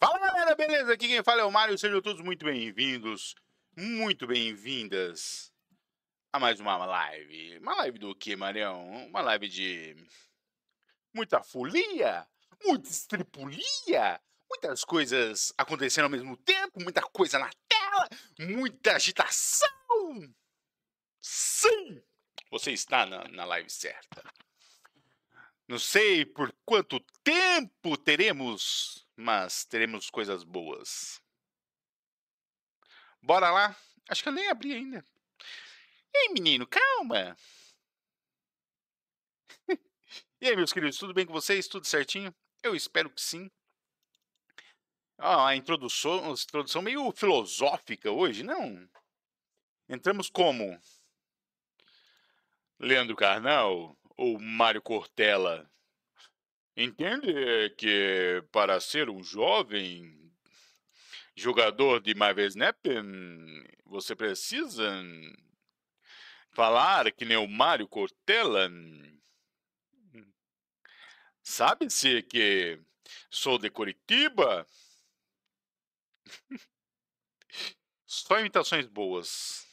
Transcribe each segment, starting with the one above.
Fala galera, beleza? Aqui quem fala é o Mário, sejam todos muito bem-vindos, muito bem-vindas a mais uma live. Uma live do que, Marião? Uma live de muita folia, muita estripulia, muitas coisas acontecendo ao mesmo tempo, muita coisa na tela, muita agitação. Sim! Você está na, na live certa. Não sei por quanto tempo teremos, mas teremos coisas boas. Bora lá? Acho que eu nem abri ainda. Ei, menino, calma! e aí, meus queridos, tudo bem com vocês? Tudo certinho? Eu espero que sim. a introdução, a introdução meio filosófica hoje, não? Entramos como? Leandro Carnal, ou Mário Cortella. Entende que para ser um jovem jogador de Marvel Snap, hum, você precisa hum, falar que nem o Mário Cortella. Hum, sabe-se que sou de Curitiba. Só imitações boas.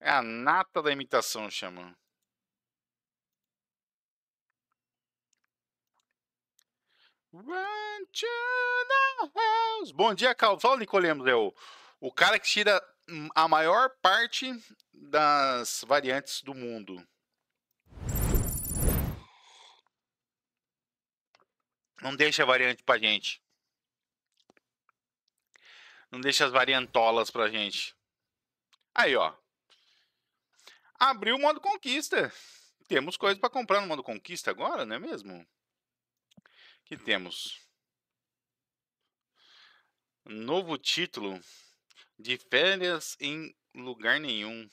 É a nata da imitação, chama. Run to the house. Bom dia, Calvão Nicolemos. É o, o cara que tira hum, a maior parte das variantes do mundo. Não deixa a variante pra gente. Não deixa as variantolas pra gente. Aí, ó. Abriu o modo conquista. Temos coisas para comprar no modo conquista agora, não é mesmo? que temos novo título de férias em lugar nenhum.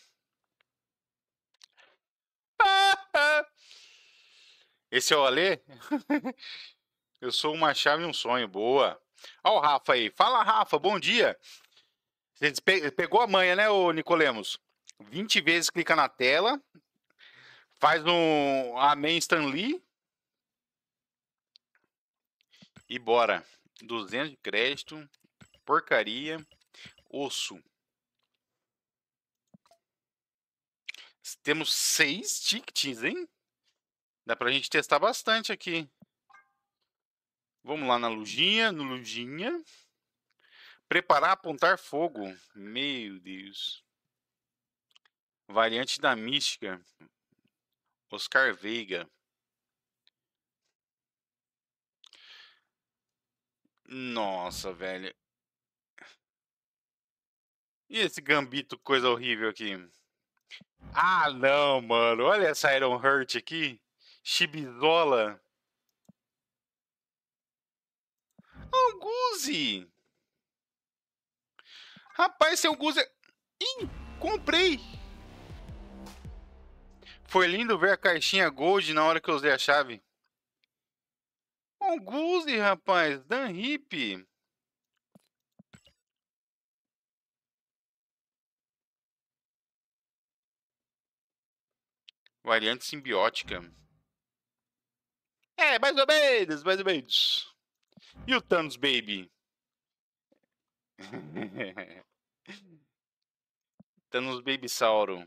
Esse é o Alê? Eu sou uma chave e um sonho, boa. Olha o Rafa aí. Fala, Rafa, bom dia. Você pegou a manha, né, o Nicolemos? 20 vezes clica na tela, faz no Amém Stanley e bora. 200 de crédito. Porcaria. Osso. Temos seis tickets, hein? Dá pra gente testar bastante aqui. Vamos lá na Lujinha. no Lujinha. Preparar, apontar fogo. Meu Deus. Variante da mística. Oscar Veiga. Nossa, velho. E esse gambito, coisa horrível aqui? Ah, não, mano. Olha essa Iron Hurt aqui. Chibizola. Anguzi. Rapaz, seu Guzi... É- Ih, comprei. Foi lindo ver a caixinha Gold na hora que eu usei a chave. O Guzi, rapaz. Dan Hip. Variante simbiótica. É, mais ou menos, mais ou menos. E o Thanos Baby? Thanos Baby Sauro.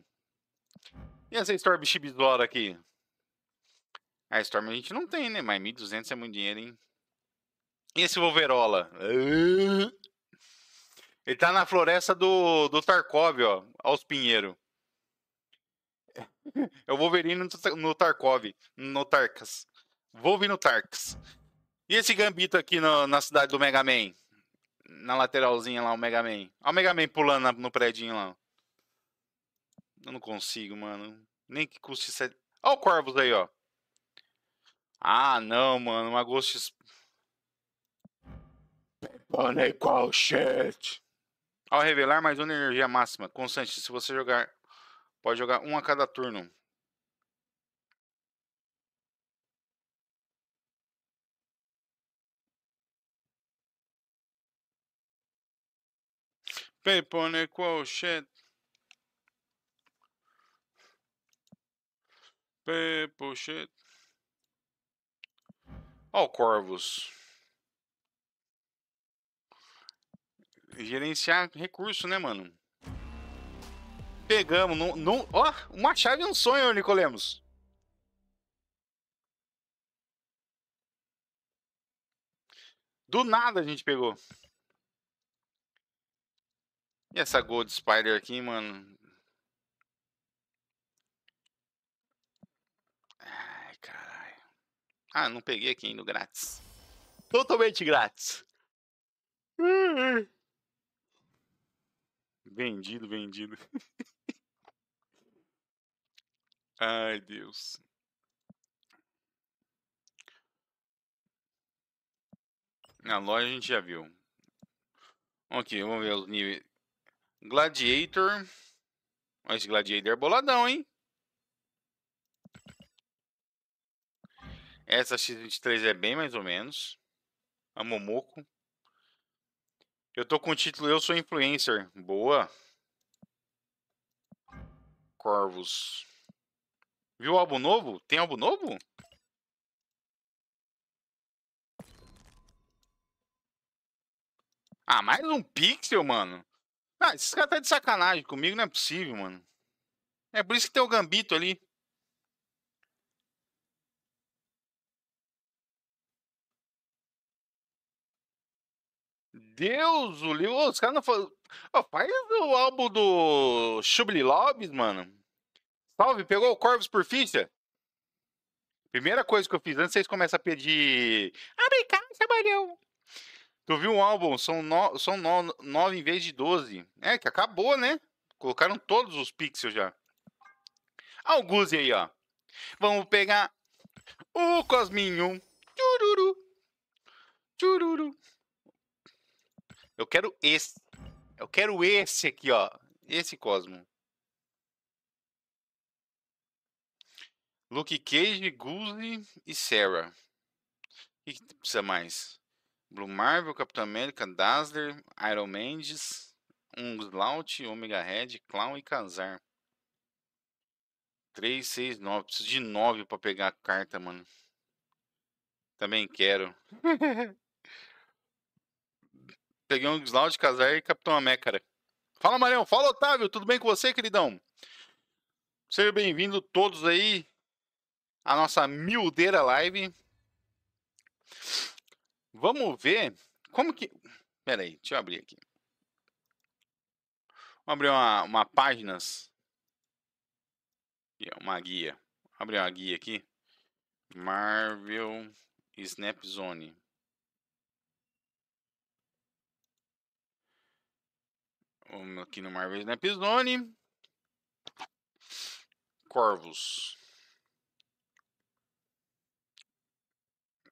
E essa Storm Shibizora aqui? A ah, Storm a gente não tem, né? Mas 1.200 é muito dinheiro, hein? E esse Wolverola? Ele tá na floresta do, do Tarkov, ó. Aos Pinheiro. É o Wolverine no, Tarkov. No Tarkas. vir no Tarkas. E esse gambito aqui no, na cidade do Mega Man? Na lateralzinha lá, o Mega Man. Olha o Mega Man pulando na, no prédio lá. Eu não consigo, mano. Nem que custe... Set... Olha o Corvus aí, ó. Ah, não, mano, uma Ghost. Money qual é shit. Ao revelar mais uma energia máxima, constante, se você jogar, pode jogar um a cada turno. Paper equal né, shit. Paper shit. Ó o Corvus. Gerenciar recurso, né, mano? Pegamos. Não, ó, uma chave é um sonho, Nicolemos. Do nada a gente pegou. E essa Gold Spider aqui, mano? Ah, não peguei aqui ainda grátis. Totalmente grátis. Vendido, vendido. Ai, Deus. Na loja a gente já viu. Ok, vamos ver os níveis. Gladiator. Esse Gladiator é boladão, hein? Essa X23 é bem mais ou menos. A Momoko. Eu tô com o título Eu Sou Influencer. Boa. Corvos. Viu o álbum novo? Tem álbum novo? Ah, mais um pixel, mano. Ah, esses caras tá de sacanagem comigo, não é possível, mano. É por isso que tem o gambito ali. Deus, o livro. Os caras não fazem. Oh, faz o álbum do Chubli Lobbies, mano. Salve, pegou o Corvos por ficha? Primeira coisa que eu fiz, antes vocês começam a pedir. Abre cá, Marião! Tu viu um álbum? São, no... São no... nove em vez de doze. É, que acabou, né? Colocaram todos os pixels já. Alguns aí, ó. Vamos pegar o Cosminho. Chururu. Chururu. Eu quero esse. Eu quero esse aqui, ó. Esse Cosmo. Luke Cage, Goose e Sarah. O que, que precisa mais? Blue Marvel, Capitão América, Dazzler, Iron Mendes, um Unslaut, Omega Red, Clown e Kazar. 3, 6, 9. Preciso de 9 pra pegar a carta, mano. Também quero. Peguei um Xloud, Casar e Capitão Amécara. Fala, Marião. Fala, Otávio. Tudo bem com você, queridão? Sejam bem-vindos todos aí à nossa mildeira live. Vamos ver como que... Pera aí, deixa eu abrir aqui. Vamos abrir uma, uma páginas. Uma guia. Vou abrir uma guia aqui. Marvel Snap Zone. Vamos aqui no Marvel Snap Zone. Corvos.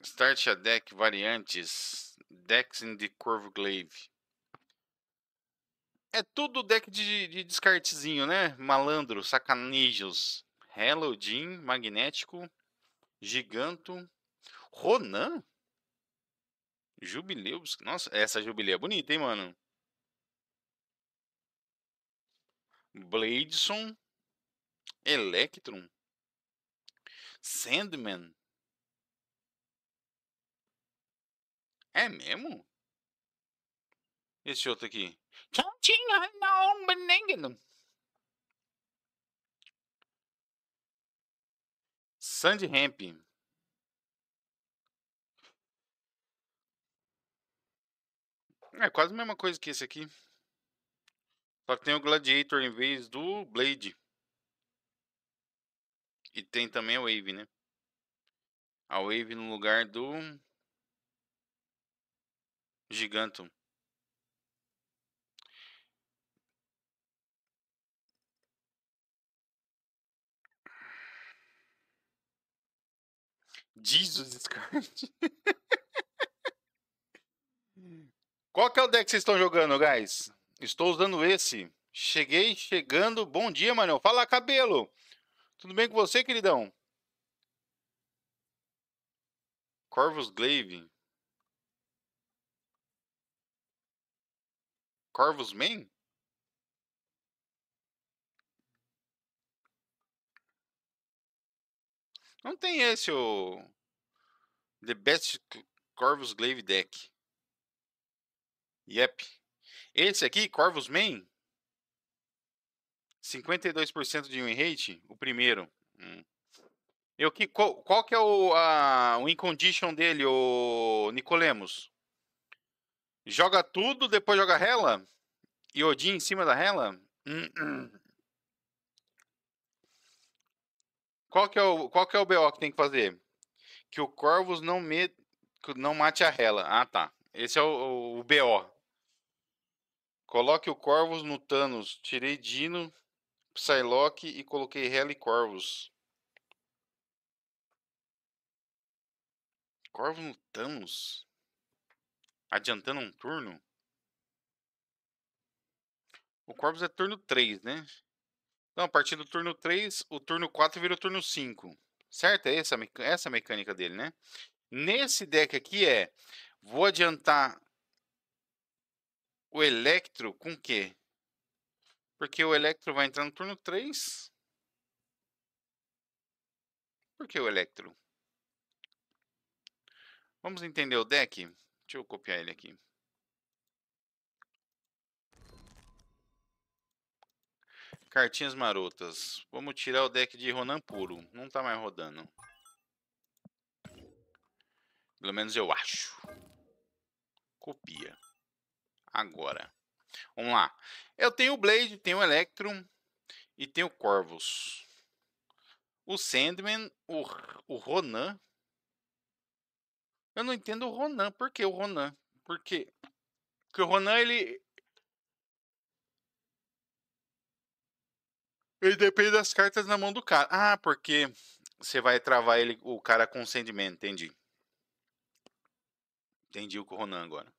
Start a deck variantes. Decks in the Corvo Glaive. É tudo deck de, de descartezinho, né? Malandro, sacanejos. Halloween, Magnético, Giganto, Ronan, Jubileu. Nossa, essa Jubileia é bonita, hein, mano? Bladeson, Electron, Sandman. É mesmo? Esse outro aqui. não Sand Ramp. É quase a mesma coisa que esse aqui. Só que tem o Gladiator em vez do Blade. E tem também a Wave, né? A Wave no lugar do. Gigantum. Jesus Christ! Qual que é o deck que vocês estão jogando, guys? Estou usando esse. Cheguei chegando. Bom dia, Manel. Fala, cabelo. Tudo bem com você, queridão? Corvus Glaive. Corvus Man? Não tem esse o The Best Corvus Glaive Deck. Yep. Esse aqui, Corvus Main, 52% de win rate, o primeiro. Hum. Eu que qual, qual, que é o a, o in condition dele, o Nicolemos? Joga tudo, depois joga rela? e Odin em cima da rela? Hum, hum. Qual que é o qual que é o BO que tem que fazer? Que o Corvus não me, não mate a rela. Ah, tá. Esse é o, o, o BO. Coloque o Corvus no Thanos. Tirei Dino, Psylocke e coloquei Hell e Corvus. Corvus no Thanos? Adiantando um turno? O Corvus é turno 3, né? Então, a partir do turno 3, o turno 4 vira o turno 5. Certo? É essa, essa a mecânica dele, né? Nesse deck aqui é... Vou adiantar o Electro com o quê? Porque o Electro vai entrar no turno 3. Por que o Electro? Vamos entender o deck? Deixa eu copiar ele aqui. Cartinhas marotas. Vamos tirar o deck de Ronan puro. Não tá mais rodando. Pelo menos eu acho. Copia agora. Vamos lá. Eu tenho o Blade, tenho o Electrum e tenho o Corvus. O Sandman, o, o Ronan. Eu não entendo o Ronan. Por que o Ronan? Por quê? Porque o Ronan, ele. Ele depende das cartas na mão do cara. Ah, porque você vai travar ele, o cara com o Sandman, entendi. Entendi o Ronan agora.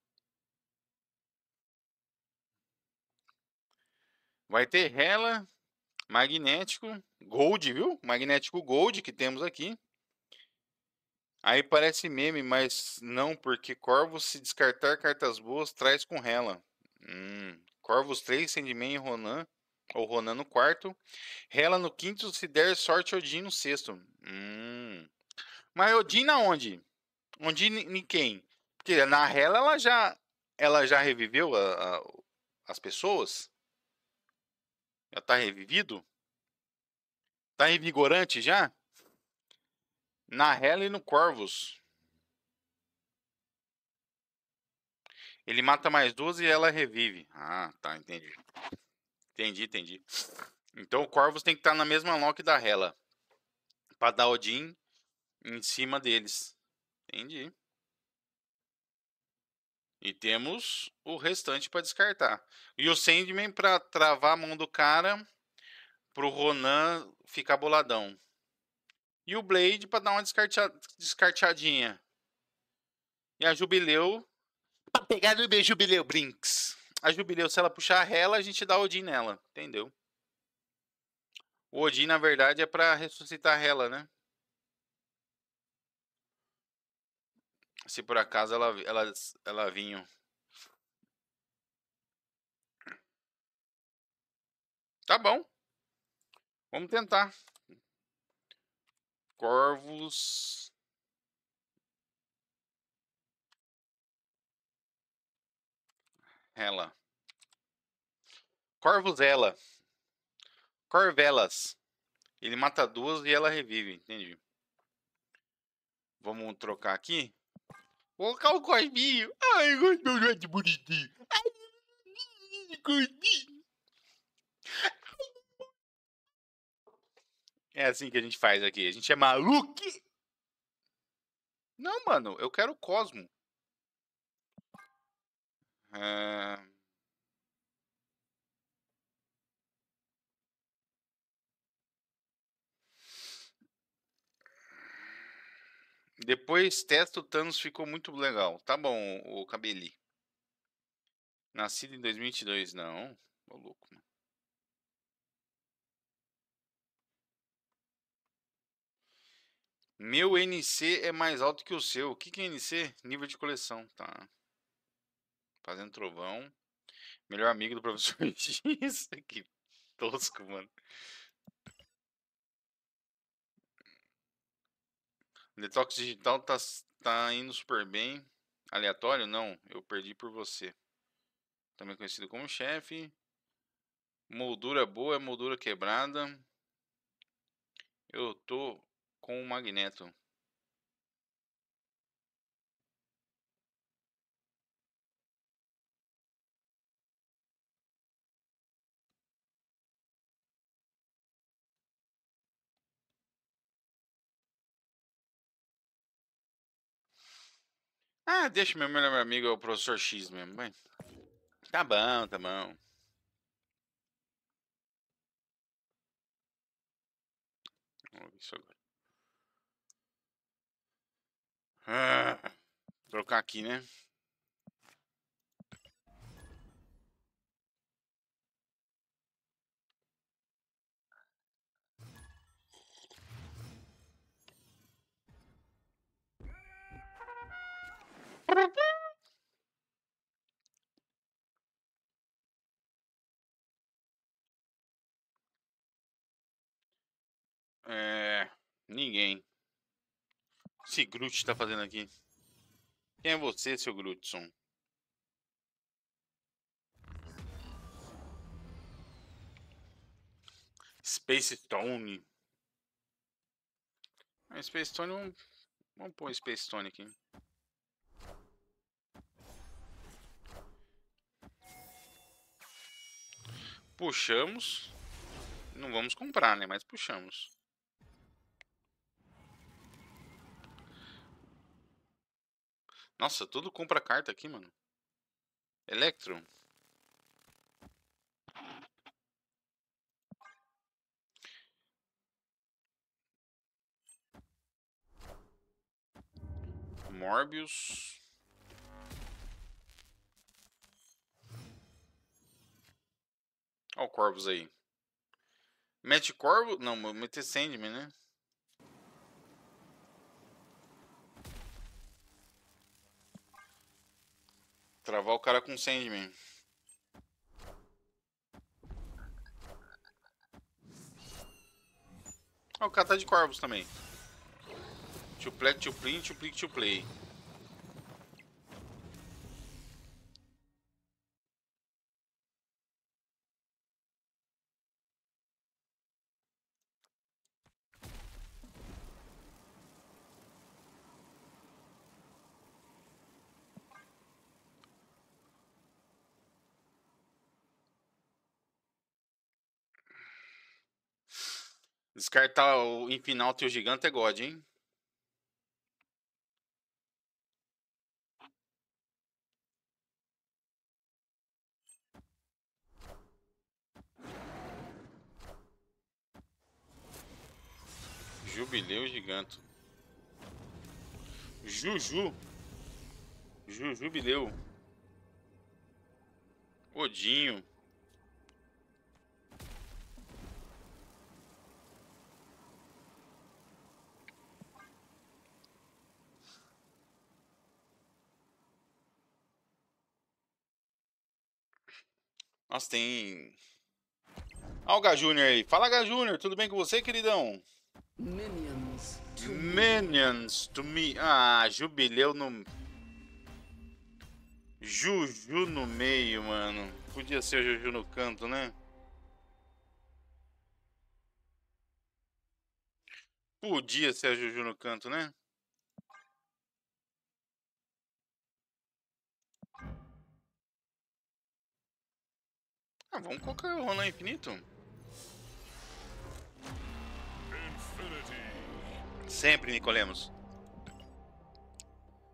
Vai ter Hela, Magnético, Gold, viu? Magnético Gold que temos aqui. Aí parece meme, mas não, porque Corvo se descartar cartas boas, traz com Hela. Hum. Corvus 3, Sandman e Ronan. Ou Ronan no quarto. Hela no quinto, se der sorte, Odin no sexto. Hum. Mas Odin na onde? Onde em quem? Porque na Hela ela já, ela já reviveu a, a, as pessoas? Já está revivido? Está revigorante já? Na Hela e no Corvus. Ele mata mais duas e ela revive. Ah, tá, entendi. Entendi, entendi. Então o Corvus tem que estar tá na mesma lock da Hela. Para dar Odin em cima deles. Entendi. E temos o restante para descartar. E o Sandman para travar a mão do cara, pro Ronan ficar boladão. E o Blade para dar uma descarteadinha. E a Jubileu para pegar no B Jubileu Brinks. A Jubileu, se ela puxar a rela, a gente dá Odin nela, entendeu? O Odin, na verdade, é para ressuscitar a rela, né? se por acaso ela, ela, ela vinham. Tá bom. Vamos tentar. Corvos. Ela. Corvos ela. Corvelas. Ele mata duas e ela revive, entendi. Vamos trocar aqui. Colocar o Cosminho. Ai, meu Deus, de bonitinho. Ai, Cosminho. É assim que a gente faz aqui. A gente é maluco. Não, mano, eu quero o Cosmo. Ah... Depois, testa o Thanos ficou muito legal. Tá bom, o Cabeli. Nascido em 2022, não. Ô, louco, mano. Meu NC é mais alto que o seu. O que, que é NC? Nível de coleção, tá? Fazendo trovão. Melhor amigo do professor X. que tosco, mano. Detox digital tá, tá indo super bem. Aleatório? Não, eu perdi por você. Também conhecido como chefe. Moldura boa, moldura quebrada. Eu tô com o magneto. Ah, deixa meu melhor amigo, é o professor X mesmo. Vai. Tá bom, tá bom. Isso agora. Ah, trocar aqui, né? É. Ninguém. O que esse Groot tá fazendo aqui? Quem é você, seu Grootson? Space Stone. Space Stone, vamos, vamos pôr Space Stone aqui. Puxamos. Não vamos comprar, né? Mas puxamos. Nossa, tudo compra carta aqui, mano. Electro Morbius. Olha o Corvus aí. Mete corvo, Não, vou meter Sandman, né? Travar o cara com Sandman. Olha o cara tá de Corvus também. To play, to print, to play, to play. Descartar o Infinalto e o Gigante é God, hein? Jubileu Giganto. Juju. Jujubileu. Odinho. Nossa, tem... Olha o Gajúnior aí. Fala, Gajúnior. Tudo bem com você, queridão? Minions to, Minions to me. Ah, jubileu no... Juju no meio, mano. Podia ser o Juju no canto, né? Podia ser a Juju no canto, né? Ah, vamos colocar o Ronan Infinito. Sempre, Nicolemos.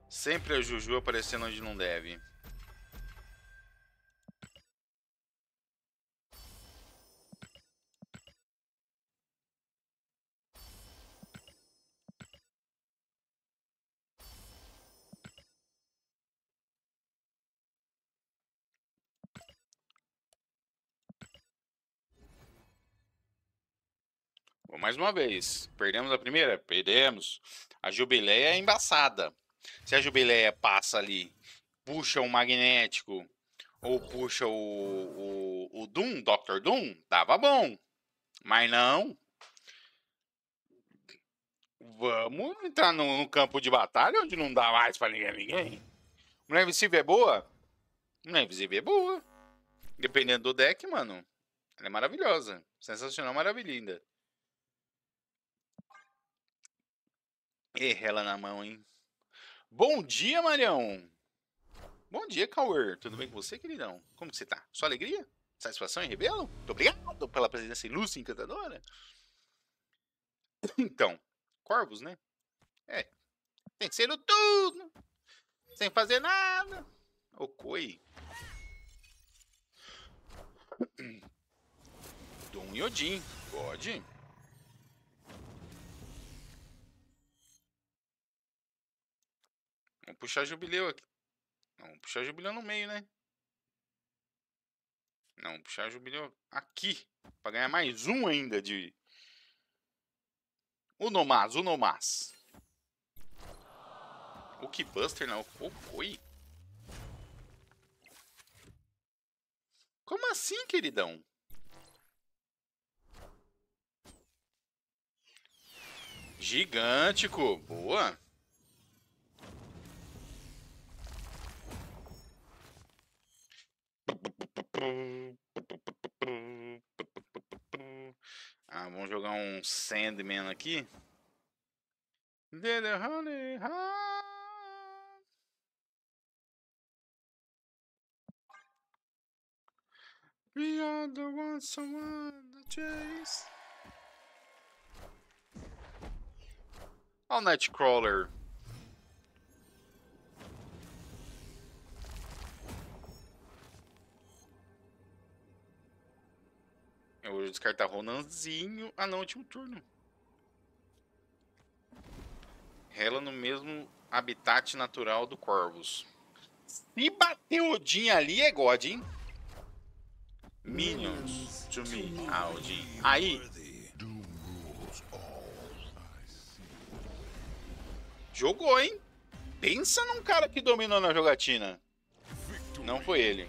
Sempre a é Juju aparecendo onde não deve. mais uma vez, perdemos a primeira? Perdemos. A Jubileia é embaçada. Se a Jubileia passa ali, puxa o Magnético ou puxa o, o, o Doom, Dr. Doom, tava bom. Mas não. Vamos entrar no, no campo de batalha onde não dá mais pra ninguém. ninguém. Mulher Invisível é boa? Mulher Invisível é boa. Dependendo do deck, mano. Ela é maravilhosa. Sensacional, maravilhosa. Errela ela na mão, hein? Bom dia, Marião! Bom dia, Cauê. Tudo bem com você, queridão? Como que você tá? Só alegria? Satisfação e rebelo? Muito obrigado pela presença ilustre e encantadora. Então, corvos, né? É. Tem que ser no tudo, sem fazer nada. O coi. Dom Yodin, pode. Vamos puxar jubileu aqui. Não, vamos puxar jubileu no meio, né? Não, vamos puxar jubileu aqui. Pra ganhar mais um ainda de... o nomás, O nomás. que Buster não? O oi? Como assim, queridão? Gigântico. Boa. Ah, vamos jogar um Sandman aqui. Little honey, We are the one someone to chase. Olha o Nightcrawler. Eu vou descartar Ronanzinho. Ah, não, último turno. Rela no mesmo habitat natural do Corvus. Se bater Odin ali é God, hein? Minions to me, ah, Odin. Aí. Jogou, hein? Pensa num cara que dominou na jogatina. Não foi ele.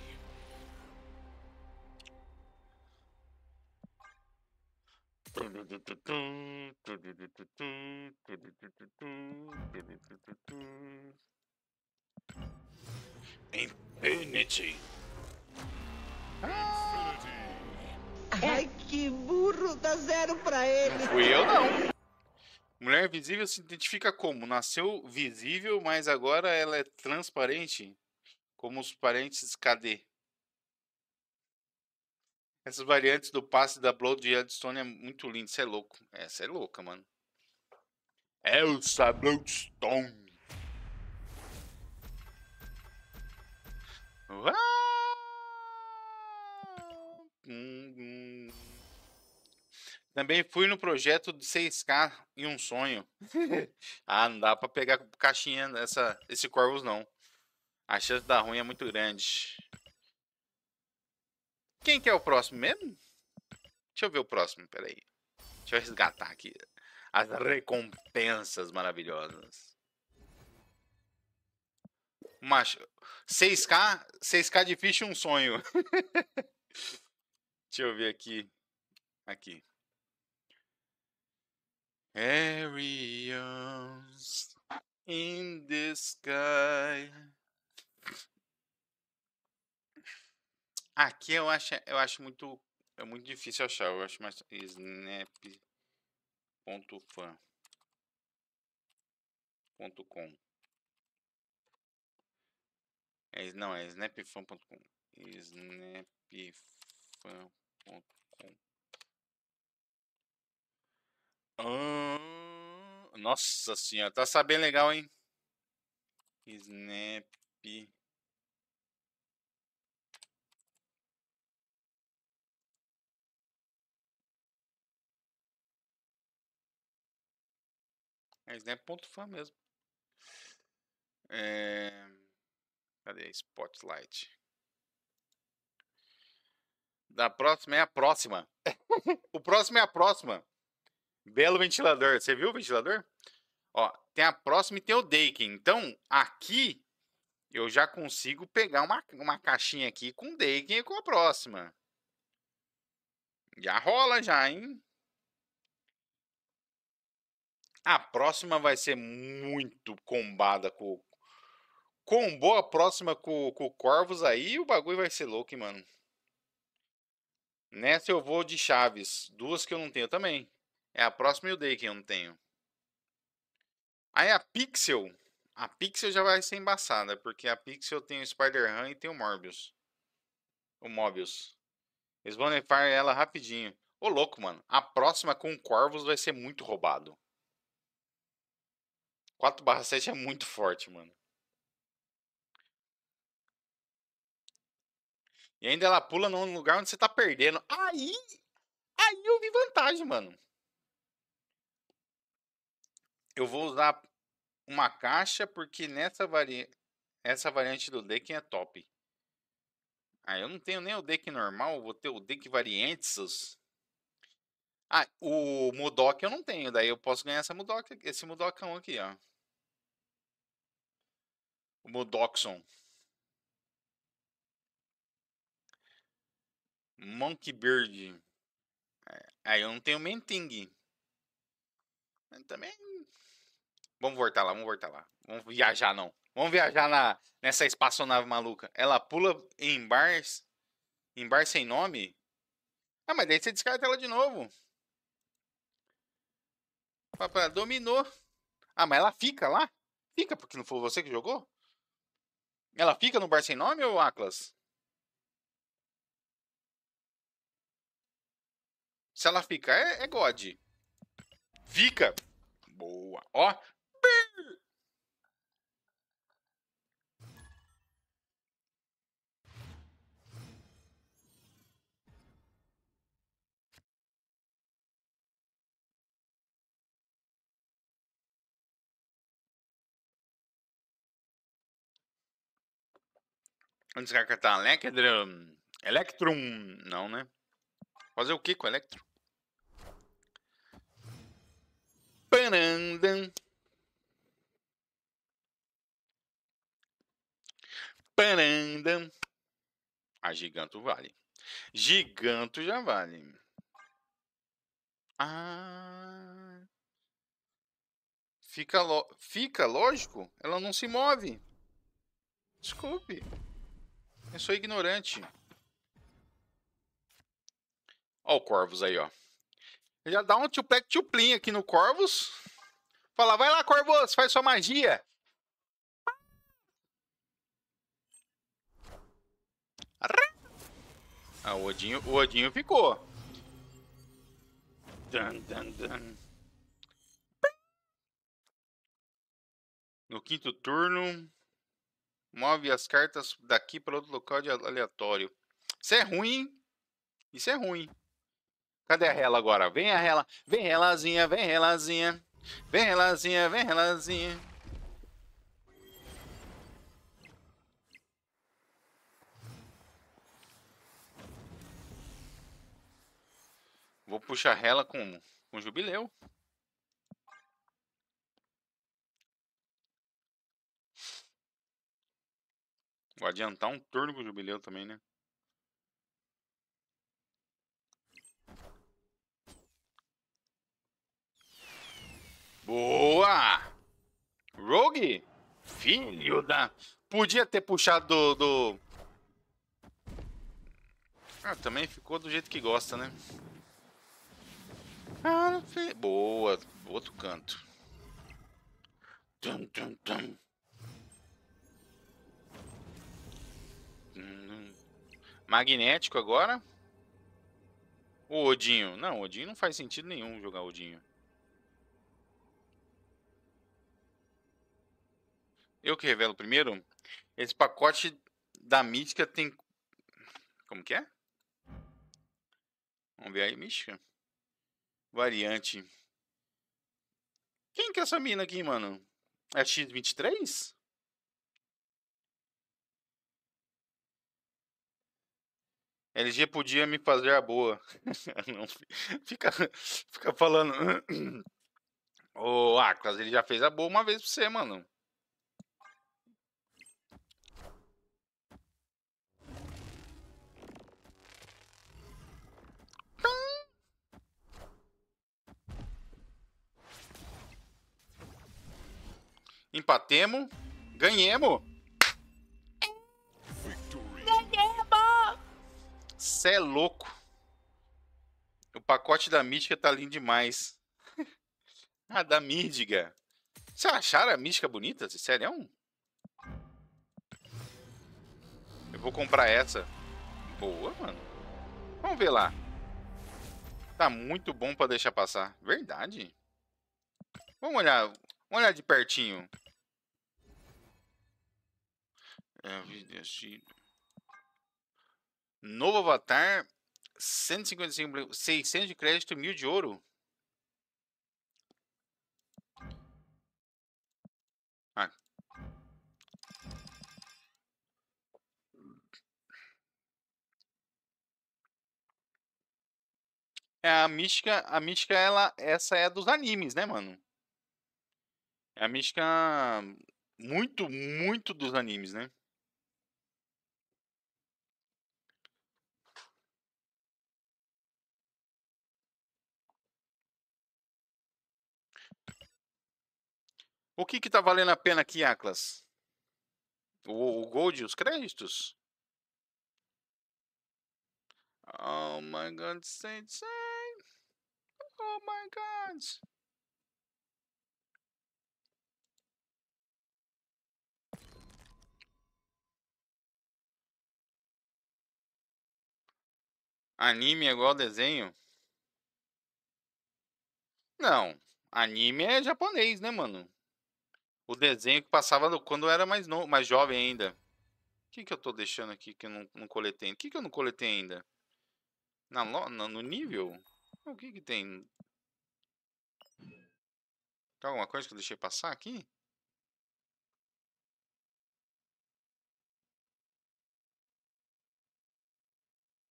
Infinity. Ah! Ai, é. que burro! Dá zero pra ele! Não fui eu, não! Mulher visível se identifica como? Nasceu visível, mas agora ela é transparente? Como os parentes KD. Essas variantes do passe da Blood de Yardstone é muito lindo. Isso é louco. Essa é, é louca, mano. Elsa Bloodstone. Também fui no projeto de 6K em um sonho. ah, não dá pra pegar caixinha nessa, esse Corvus, não. A chance da ruim é muito grande. Quem que é o próximo mesmo? Deixa eu ver o próximo, peraí. Deixa eu resgatar aqui. As recompensas maravilhosas. Macho. 6K, 6K de ficha um sonho. Deixa eu ver aqui. Aqui. Arians in the sky. Aqui eu acho, eu acho muito, é muito difícil achar. Eu acho mais snap.fan.com. É, não, é snapfan.com. Snapfan.com. Ah, nossa senhora, tá sabendo legal, hein? Snap. É né, snap.fan mesmo. É... Cadê? Spotlight. Da próxima é a próxima. o próximo é a próxima. Belo ventilador. Você viu o ventilador? Ó, tem a próxima e tem o Daken. Então, aqui eu já consigo pegar uma, uma caixinha aqui com o Daken e com a próxima. Já rola já, hein? A próxima vai ser muito combada com. com boa próxima com, com o Corvus aí o bagulho vai ser louco, hein, mano. Nessa eu vou de Chaves. Duas que eu não tenho também. É a próxima e o Day que eu não tenho. Aí a Pixel. A Pixel já vai ser embaçada, porque a Pixel tem o Spider-Man e tem o Morbius. O Mobius. Eles vão levar ela rapidinho. Ô louco, mano. A próxima com o Corvus vai ser muito roubado. 4 7 é muito forte, mano. E ainda ela pula num lugar onde você tá perdendo. Aí. Aí eu vi vantagem, mano. Eu vou usar uma caixa porque nessa vari... essa variante do deck é top. Ah, eu não tenho nem o deck normal, vou ter o deck variantes. Ah, o Mudok eu não tenho, daí eu posso ganhar essa Mudok, esse Mudokão aqui, ó. O Mudoxon. Monkey Bird. É, aí eu não tenho Menting. Também. Vamos voltar lá, vamos voltar lá. Vamos viajar, não. Vamos viajar na, nessa espaçonave maluca. Ela pula em bars. Em bar sem nome? Ah, mas daí você descarta ela de novo. Papá, dominou. Ah, mas ela fica lá? Fica, porque não foi você que jogou? Ela fica no bar sem nome ou Atlas? Se ela ficar, é, é God. Fica. Boa. Ó. Antes de catar tá? Electrum. Electrum. Não, né? Fazer o que com o Electrum? Parandam. Parandam. A ah, Giganto vale. Giganto já vale. Ah. Fica, lo... Fica lógico. Ela não se move. Desculpe. Eu sou ignorante. Ó o Corvus aí, ó. Já dá um tchuplec tchuplim aqui no Corvus. Fala, vai lá, Corvus, faz sua magia. Ah, o Odinho, o Odinho ficou. Dun, dun, dun. No quinto turno, Move as cartas daqui para outro local de aleatório. Isso é ruim. Isso é ruim. Cadê a rela agora? Vem a rela. Vem relazinha, vem relazinha. Vem relazinha, vem relazinha. Vou puxar rela com Com jubileu. Vou adiantar um turno com o Jubileu também, né? Boa! Rogue! Filho da... Podia ter puxado do... do... Ah, também ficou do jeito que gosta, né? Ah, não Boa! Outro canto. Tum, tum, tum. Magnético agora. O Odinho. Não, Odinho não faz sentido nenhum jogar Odinho. Eu que revelo primeiro. Esse pacote da mítica tem. Como que é? Vamos ver aí, mística. Variante. Quem que é essa mina aqui, mano? É X23? LG podia me fazer a boa. Não, fica, fica falando. Ô, Atlas, ele já fez a boa uma vez pra você, mano. Empatemos. Ganhemos. Cê é louco. O pacote da mística tá lindo demais. ah, da mídiga. Você acharam a mística bonita? Sério? Eu vou comprar essa. Boa, mano. Vamos ver lá. Tá muito bom pra deixar passar. Verdade. Vamos olhar. Vamos olhar de pertinho. É, é assim. Novo Avatar, 155, 600 de crédito, 1000 de ouro. Ah. É a mística, a mística ela essa é dos animes, né, mano? É a mística muito, muito dos animes, né? O que que tá valendo a pena aqui, Atlas? O, o gold, os créditos? Oh my god, Saint! Oh my god! Anime é igual desenho? Não, anime é japonês, né, mano? O desenho que passava quando eu era mais, no, mais jovem ainda. O que, que eu tô deixando aqui que eu não, não coletei? O que, que eu não coletei ainda? Na, no nível? O que que tem? Tem alguma coisa que eu deixei passar aqui?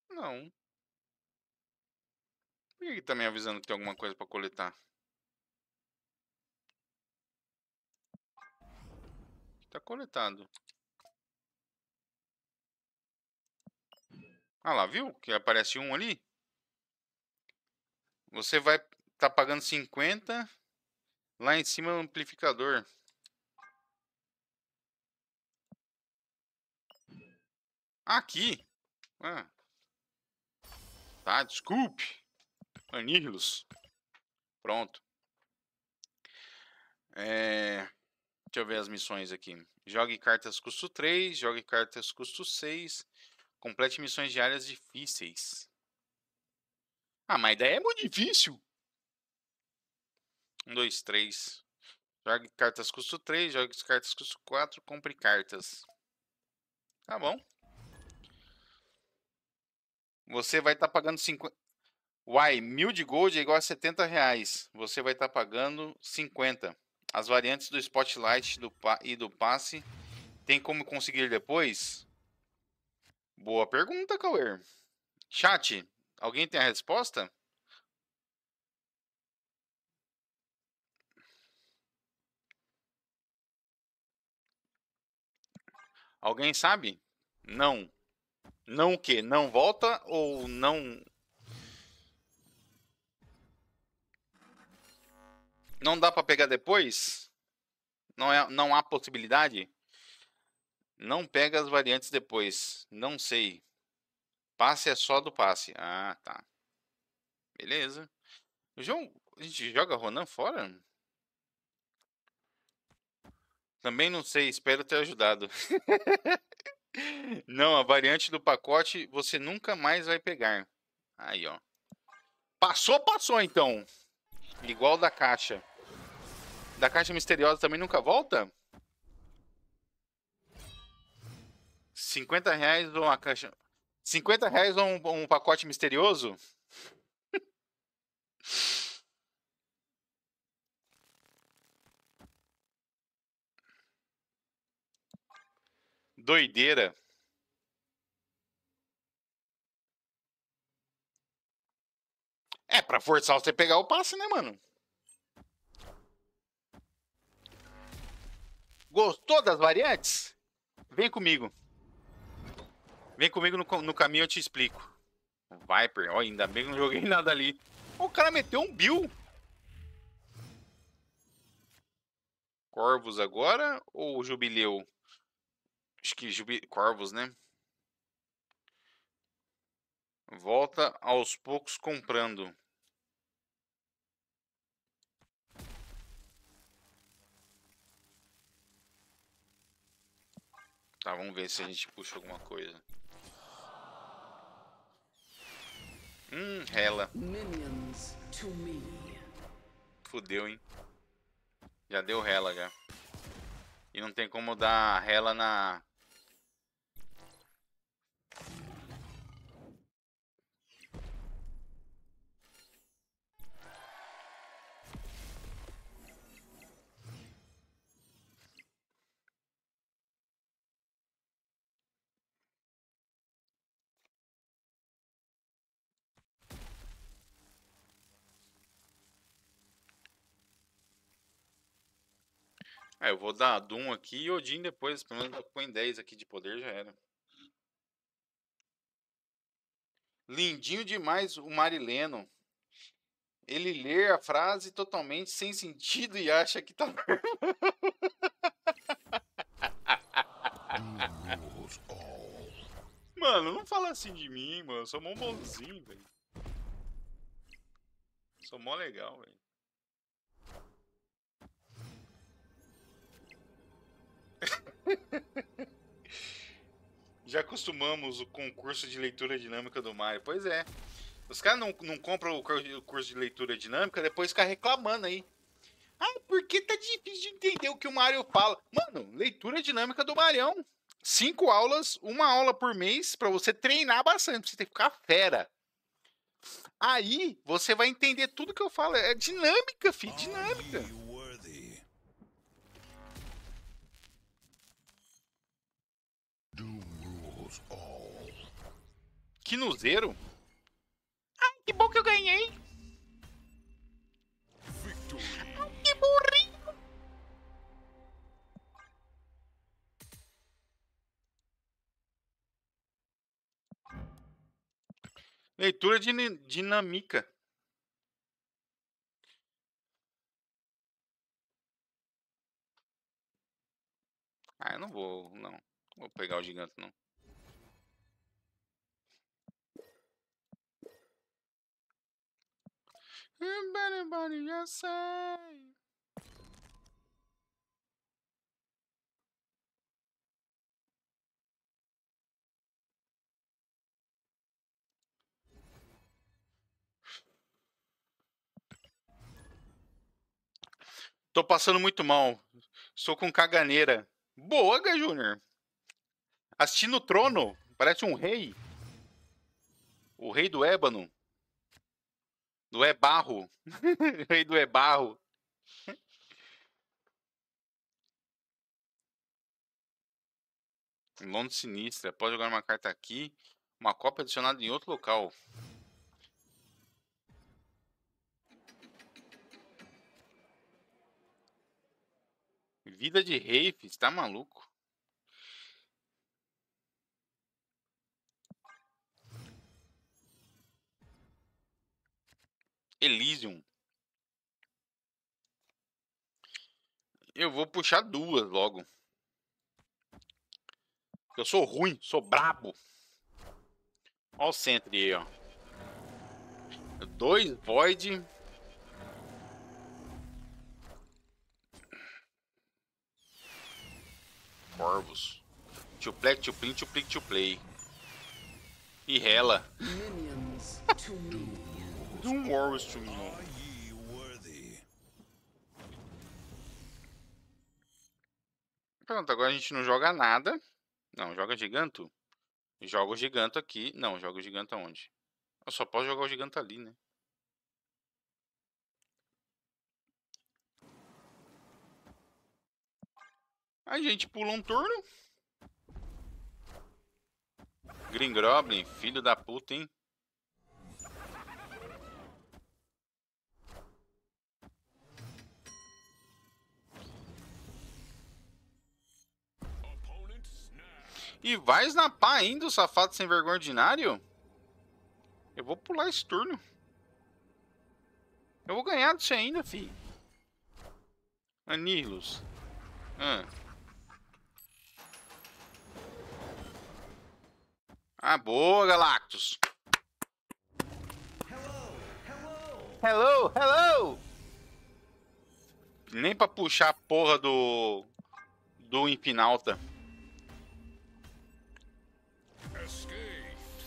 Não. Por que, que tá me avisando que tem alguma coisa para coletar? Tá coletado. Ah lá, viu? Que aparece um ali. Você vai tá pagando 50 lá em cima do amplificador. Aqui. Ah. Tá, desculpe. Anilos. Pronto. É... Deixa eu ver as missões aqui. Jogue cartas custo 3, jogue cartas custo 6. Complete missões diárias difíceis. Ah, mas daí é muito difícil. 1, 2, 3. Jogue cartas custo 3, jogue cartas custo 4, compre cartas. Tá bom. Você vai estar tá pagando 50... Uai, mil de gold é igual a 70 reais. Você vai estar tá pagando 50. As variantes do Spotlight do e do passe tem como conseguir depois? Boa pergunta, Cauê. Chat, alguém tem a resposta? Alguém sabe? Não. Não o quê? Não volta ou não Não dá para pegar depois? Não, é, não há possibilidade? Não pega as variantes depois. Não sei. Passe é só do passe. Ah, tá. Beleza. O João, a gente joga Ronan fora? Também não sei. Espero ter ajudado. não, a variante do pacote você nunca mais vai pegar. Aí, ó. Passou, passou, então. Igual da caixa da caixa misteriosa também nunca volta? 50 reais ou uma caixa. 50 reais ou um, um pacote misterioso? Doideira. É, pra forçar você pegar o passe, né, mano? Gostou das variantes? Vem comigo. Vem comigo no, no caminho, eu te explico. Viper, ó, ainda bem que não joguei nada ali. O cara meteu um Bill. Corvos agora ou Jubileu? Acho que jubi... Corvos, né? Volta aos poucos comprando. Tá, vamos ver se a gente puxa alguma coisa. Hum, ela. Fudeu, hein? Já deu rela já. E não tem como dar rela na Ah, eu vou dar Doom aqui e Odin depois. Pelo menos eu com 10 aqui de poder já era. Lindinho demais o Marileno. Ele lê a frase totalmente sem sentido e acha que tá. mano, não fala assim de mim, mano. Eu sou mó bonzinho, velho. Sou mó legal, velho. Já acostumamos o concurso de leitura dinâmica do Mario. Pois é. Os caras não, não compram o curso de leitura dinâmica, depois fica reclamando aí. Ah, porque tá difícil de entender o que o Mario fala. Mano, leitura dinâmica do Marião. Cinco aulas, uma aula por mês, para você treinar bastante, pra você ter que ficar fera. Aí você vai entender tudo que eu falo. É dinâmica, fi, dinâmica. Quinuzeiro? Ai, ah, que bom que eu ganhei! Ai, ah, que burrinho! Leitura din dinâmica. Ah, eu não vou, não. Vou pegar o gigante, não. Everybody just say. Tô passando muito mal. Estou com caganeira. Boa, H. Júnior. Assistindo o trono. Parece um rei. O rei do ébano. Do é barro, Rei do é barro. Londres Sinistra. Pode jogar uma carta aqui. Uma cópia adicionada em outro local. Vida de rei, tá maluco? Elysium. Eu vou puxar duas logo. Eu sou ruim, sou brabo. Ó o Sentry aí, ó. Dois Void. Corvos. To play, to play, to play, to play. E rela. Minions to me. Doom War was too Pronto, agora a gente não joga nada. Não, joga giganto. Joga o giganto aqui. Não, joga o giganto aonde? Eu só posso jogar o giganto ali, né? A gente pula um turno. Green Goblin, filho da puta, hein? E vai snapar ainda o safado sem vergonha ordinário? Eu vou pular esse turno. Eu vou ganhar disso ainda, fi. Anilus. Ah. ah, boa, Galactus. Hello, hello! Nem pra puxar a porra do. do Impinalta.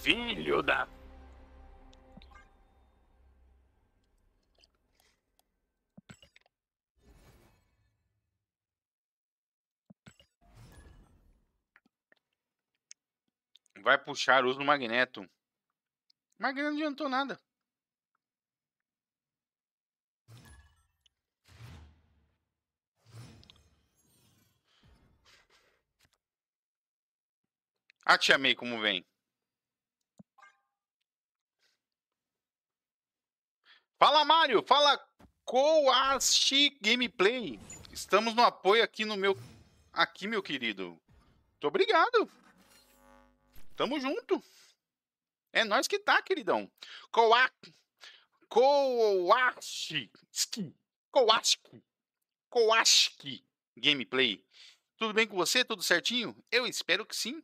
Filho da. Vai puxar uso no magneto. Mas magneto não adiantou nada. Ah, te amei como vem. Fala Mário, fala Coashi Gameplay. Estamos no apoio aqui no meu aqui, meu querido. Muito obrigado. Tamo junto. É nós que tá, queridão. Coa Coashi Coashi Coashi Gameplay. Tudo bem com você? Tudo certinho? Eu espero que sim.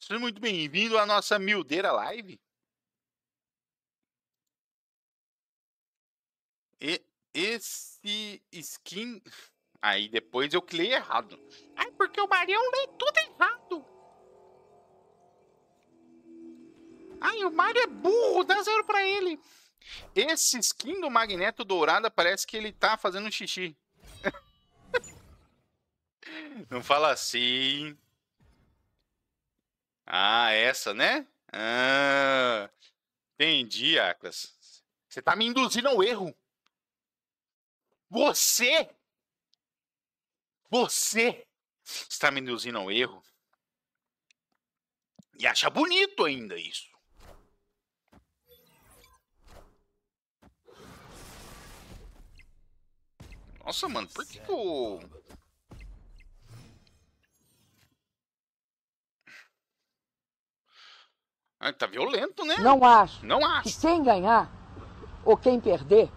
Seja muito bem-vindo à nossa Mildeira Live. E, esse skin. Aí depois eu criei errado. Ai, porque o Marião leu tudo errado. Ai, o Mario é burro, dá zero pra ele. Esse skin do Magneto Dourada parece que ele tá fazendo xixi. Não fala assim. Ah, essa, né? Ah, entendi, Aclas. Você tá me induzindo ao erro. Você, você está me induzindo ao erro e acha bonito ainda isso. Nossa, mano, por que, o. Ah, tá violento, né? Não acho. Não acho. Que quem ganhar ou quem perder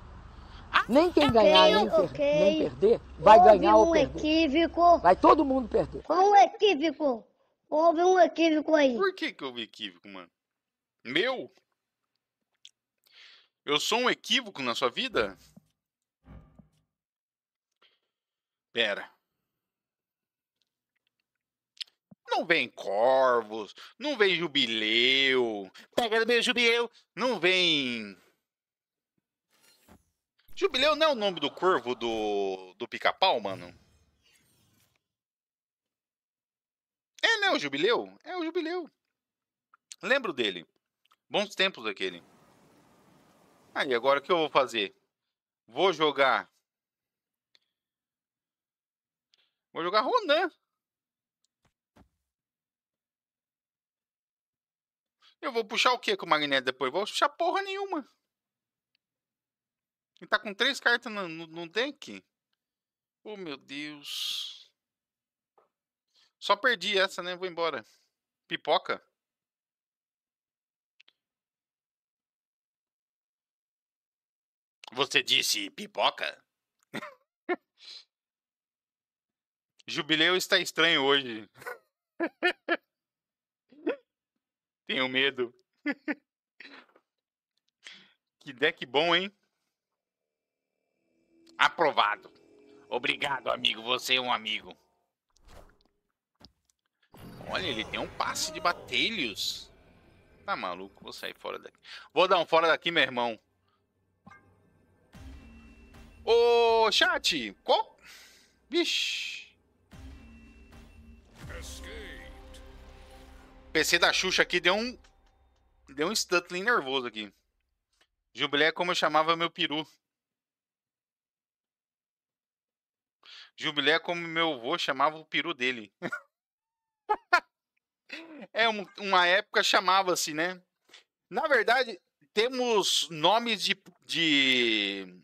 Assim nem quem é ganhar, nem, per nem perder, vai Houve ganhar um ou perder. equívoco. Vai todo mundo perder. qual Um equívoco. Houve um equívoco aí. Por que que houve equívoco, mano? Meu? Eu sou um equívoco na sua vida? Pera. Não vem Corvos, não vem Jubileu, pega meu Jubileu, não vem Jubileu não é o nome do corvo do, do pica-pau, mano? É, né? O Jubileu? É o Jubileu. Lembro dele. Bons tempos daquele. Aí, agora o que eu vou fazer? Vou jogar. Vou jogar Ronan. Eu vou puxar o que com o Magneto depois? Vou puxar porra nenhuma. E tá com três cartas no, no, no deck? Oh, meu Deus. Só perdi essa, né? Vou embora. Pipoca? Você disse pipoca? Jubileu está estranho hoje. Tenho medo. que deck bom, hein? Aprovado. Obrigado, amigo. Você é um amigo. Olha, ele tem um passe de batelhos. Tá maluco? Vou sair fora daqui. Vou dar um fora daqui, meu irmão. Ô, chat! Qual? Vixe. PC da Xuxa aqui deu um... Deu um stuntling nervoso aqui. Jubilé é como eu chamava meu peru. Jubilé é como meu avô chamava o peru dele. é, um, uma época chamava-se, assim, né? Na verdade, temos nomes de, de...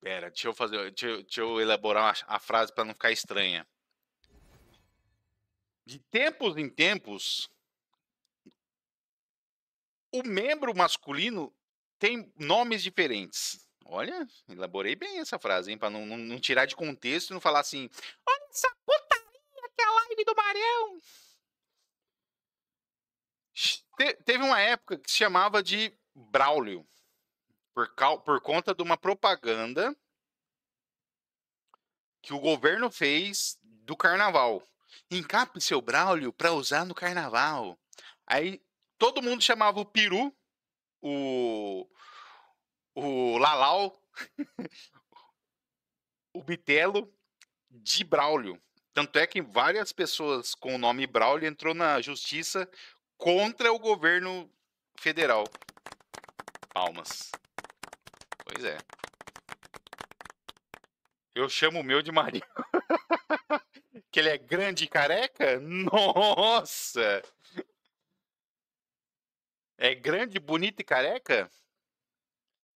Pera, deixa eu fazer. Deixa deixa eu elaborar a frase para não ficar estranha. De tempos em tempos, o membro masculino tem nomes diferentes. Olha, elaborei bem essa frase, hein? Pra não, não, não tirar de contexto e não falar assim: olha essa putaria que é a live do Marão. Te, teve uma época que se chamava de Braulio, por, cal, por conta de uma propaganda que o governo fez do carnaval. Encape seu Braulio para usar no carnaval. Aí todo mundo chamava o peru, o o Lalau, o Bitelo de Braulio. Tanto é que várias pessoas com o nome Braulio entrou na justiça contra o governo federal. Palmas. Pois é. Eu chamo o meu de Marinho. que ele é grande e careca? Nossa! É grande, bonito e careca?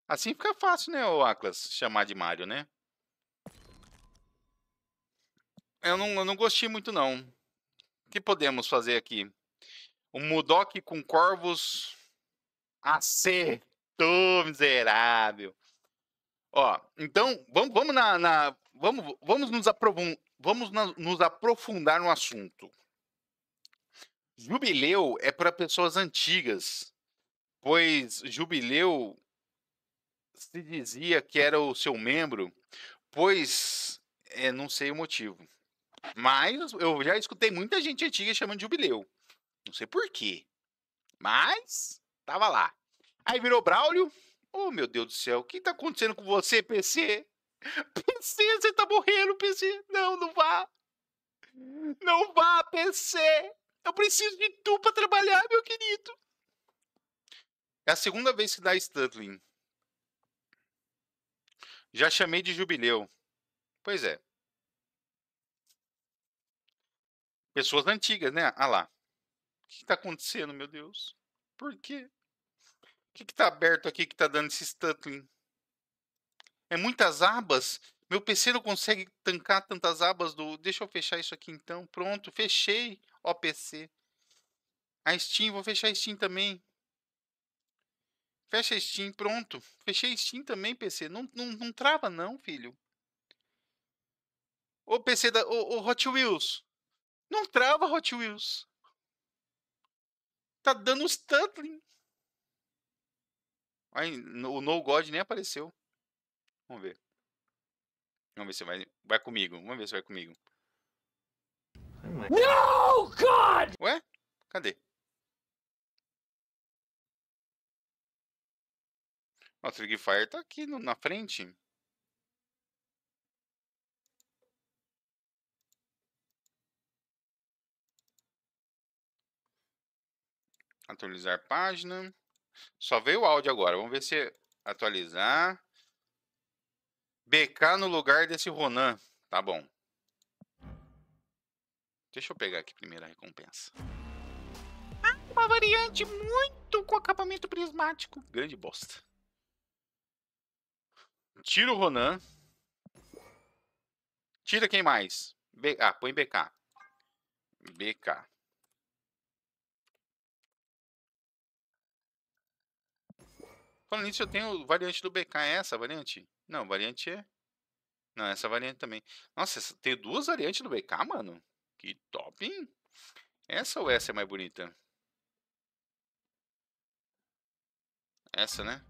Assim fica fácil, né, o Atlas, chamar de Mario, né? Eu não, eu não gostei muito, não. O que podemos fazer aqui? Um Mudok com corvos. Acertou, miserável. Ó, então, vamos, vamos, na, na vamos, vamos, nos, aprofundar, vamos nos aprofundar no assunto. Jubileu é para pessoas antigas, pois jubileu se dizia que era o seu membro, pois é, não sei o motivo. Mas eu já escutei muita gente antiga chamando de jubileu. Não sei porquê. Mas tava lá. Aí virou Braulio. Oh, meu Deus do céu, o que tá acontecendo com você, PC? PC, você tá morrendo, PC. Não, não vá. Não vá, PC. Eu preciso de tu pra trabalhar, meu querido. É a segunda vez que dá Stuntling. Já chamei de jubileu. Pois é. Pessoas antigas, né? Ah lá. O que está acontecendo, meu Deus? Por quê? O que está aberto aqui que está dando esse stuttering? É muitas abas. Meu PC não consegue tancar tantas abas do. Deixa eu fechar isso aqui então. Pronto, fechei. Ó, PC. A Steam, vou fechar a Steam também. Fecha Steam, pronto. Fechei Steam também, PC. Não, não, não trava não, filho. Ô PC da. Ô, ô Hot Wheels. Não trava, Hot Wheels. Tá dando stuntling. Aí, o No God nem apareceu. Vamos ver. Vamos ver se vai. Vai comigo. Vamos ver se vai comigo. No God! Ué? Cadê? o Big Fire tá aqui no, na frente. Atualizar página. Só veio o áudio agora. Vamos ver se é atualizar. BK no lugar desse Ronan. Tá bom. Deixa eu pegar aqui primeiro a recompensa. Ah, uma variante muito com acabamento prismático. Grande bosta. Tira o Ronan. Tira quem mais? B... Ah, põe BK. BK. Falando nisso, eu tenho variante do BK. É essa variante? Não, variante é... Não, essa variante também. Nossa, tem duas variantes do BK, mano. Que top, hein? Essa ou essa é mais bonita? Essa, né?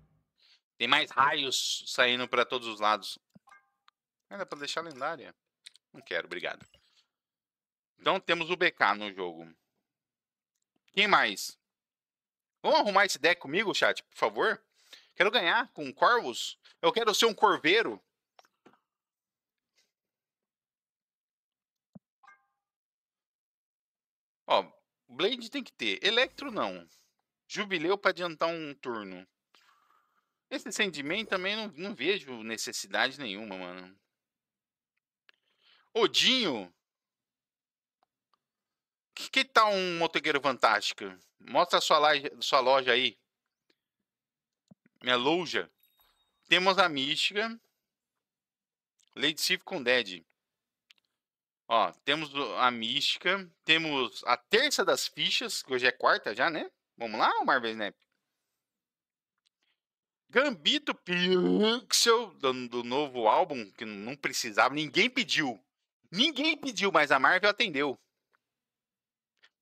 Tem mais raios saindo para todos os lados. Era ah, para deixar lendária. Não quero, obrigado. Então temos o BK no jogo. Quem mais? Vamos arrumar esse deck comigo, chat, por favor? Quero ganhar com Corvos. Eu quero ser um corveiro. Ó, Blade tem que ter. Electro não. Jubileu para adiantar um turno. Esse Sandman também não, não vejo necessidade nenhuma, mano. Odinho. Que, que tal um motoqueiro fantástico? Mostra a sua, laje, sua loja aí. Minha loja. Temos a mística. Lady Sif com Dead. Ó, temos a mística. Temos a terça das fichas, que hoje é quarta já, né? Vamos lá, Marvel Snap? Gambito Pixel, do, novo álbum, que não precisava, ninguém pediu. Ninguém pediu, mas a Marvel atendeu.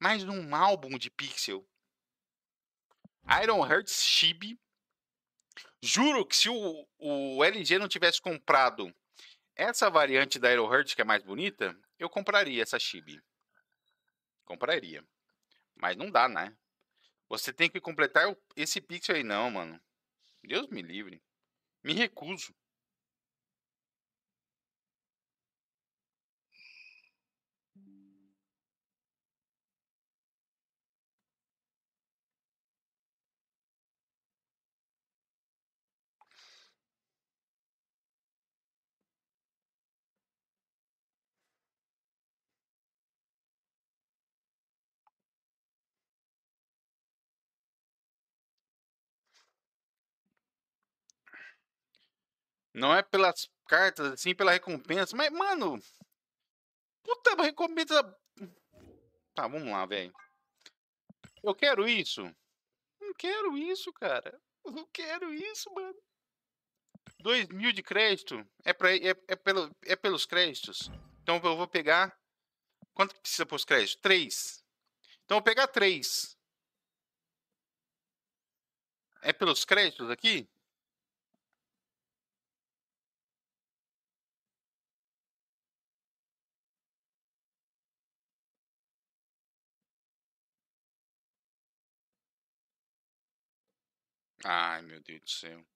Mais um álbum de Pixel. Iron Hearts Chibi. Juro que se o, o LG não tivesse comprado essa variante da Iron Hearts, que é mais bonita, eu compraria essa Chibi. Compraria. Mas não dá, né? Você tem que completar esse pixel aí, não, mano. Deus me livre. Me recuso. Não é pelas cartas, assim, pela recompensa. Mas, mano. Puta, recompensa. Tá, vamos lá, velho. Eu quero isso. Não quero isso, cara. não quero isso, mano. 2 mil de crédito é, pra, é, é, pelo, é pelos créditos. Então eu vou pegar. Quanto que precisa para os créditos? 3. Então eu vou pegar 3. É pelos créditos aqui? Ai, meu Deus do céu.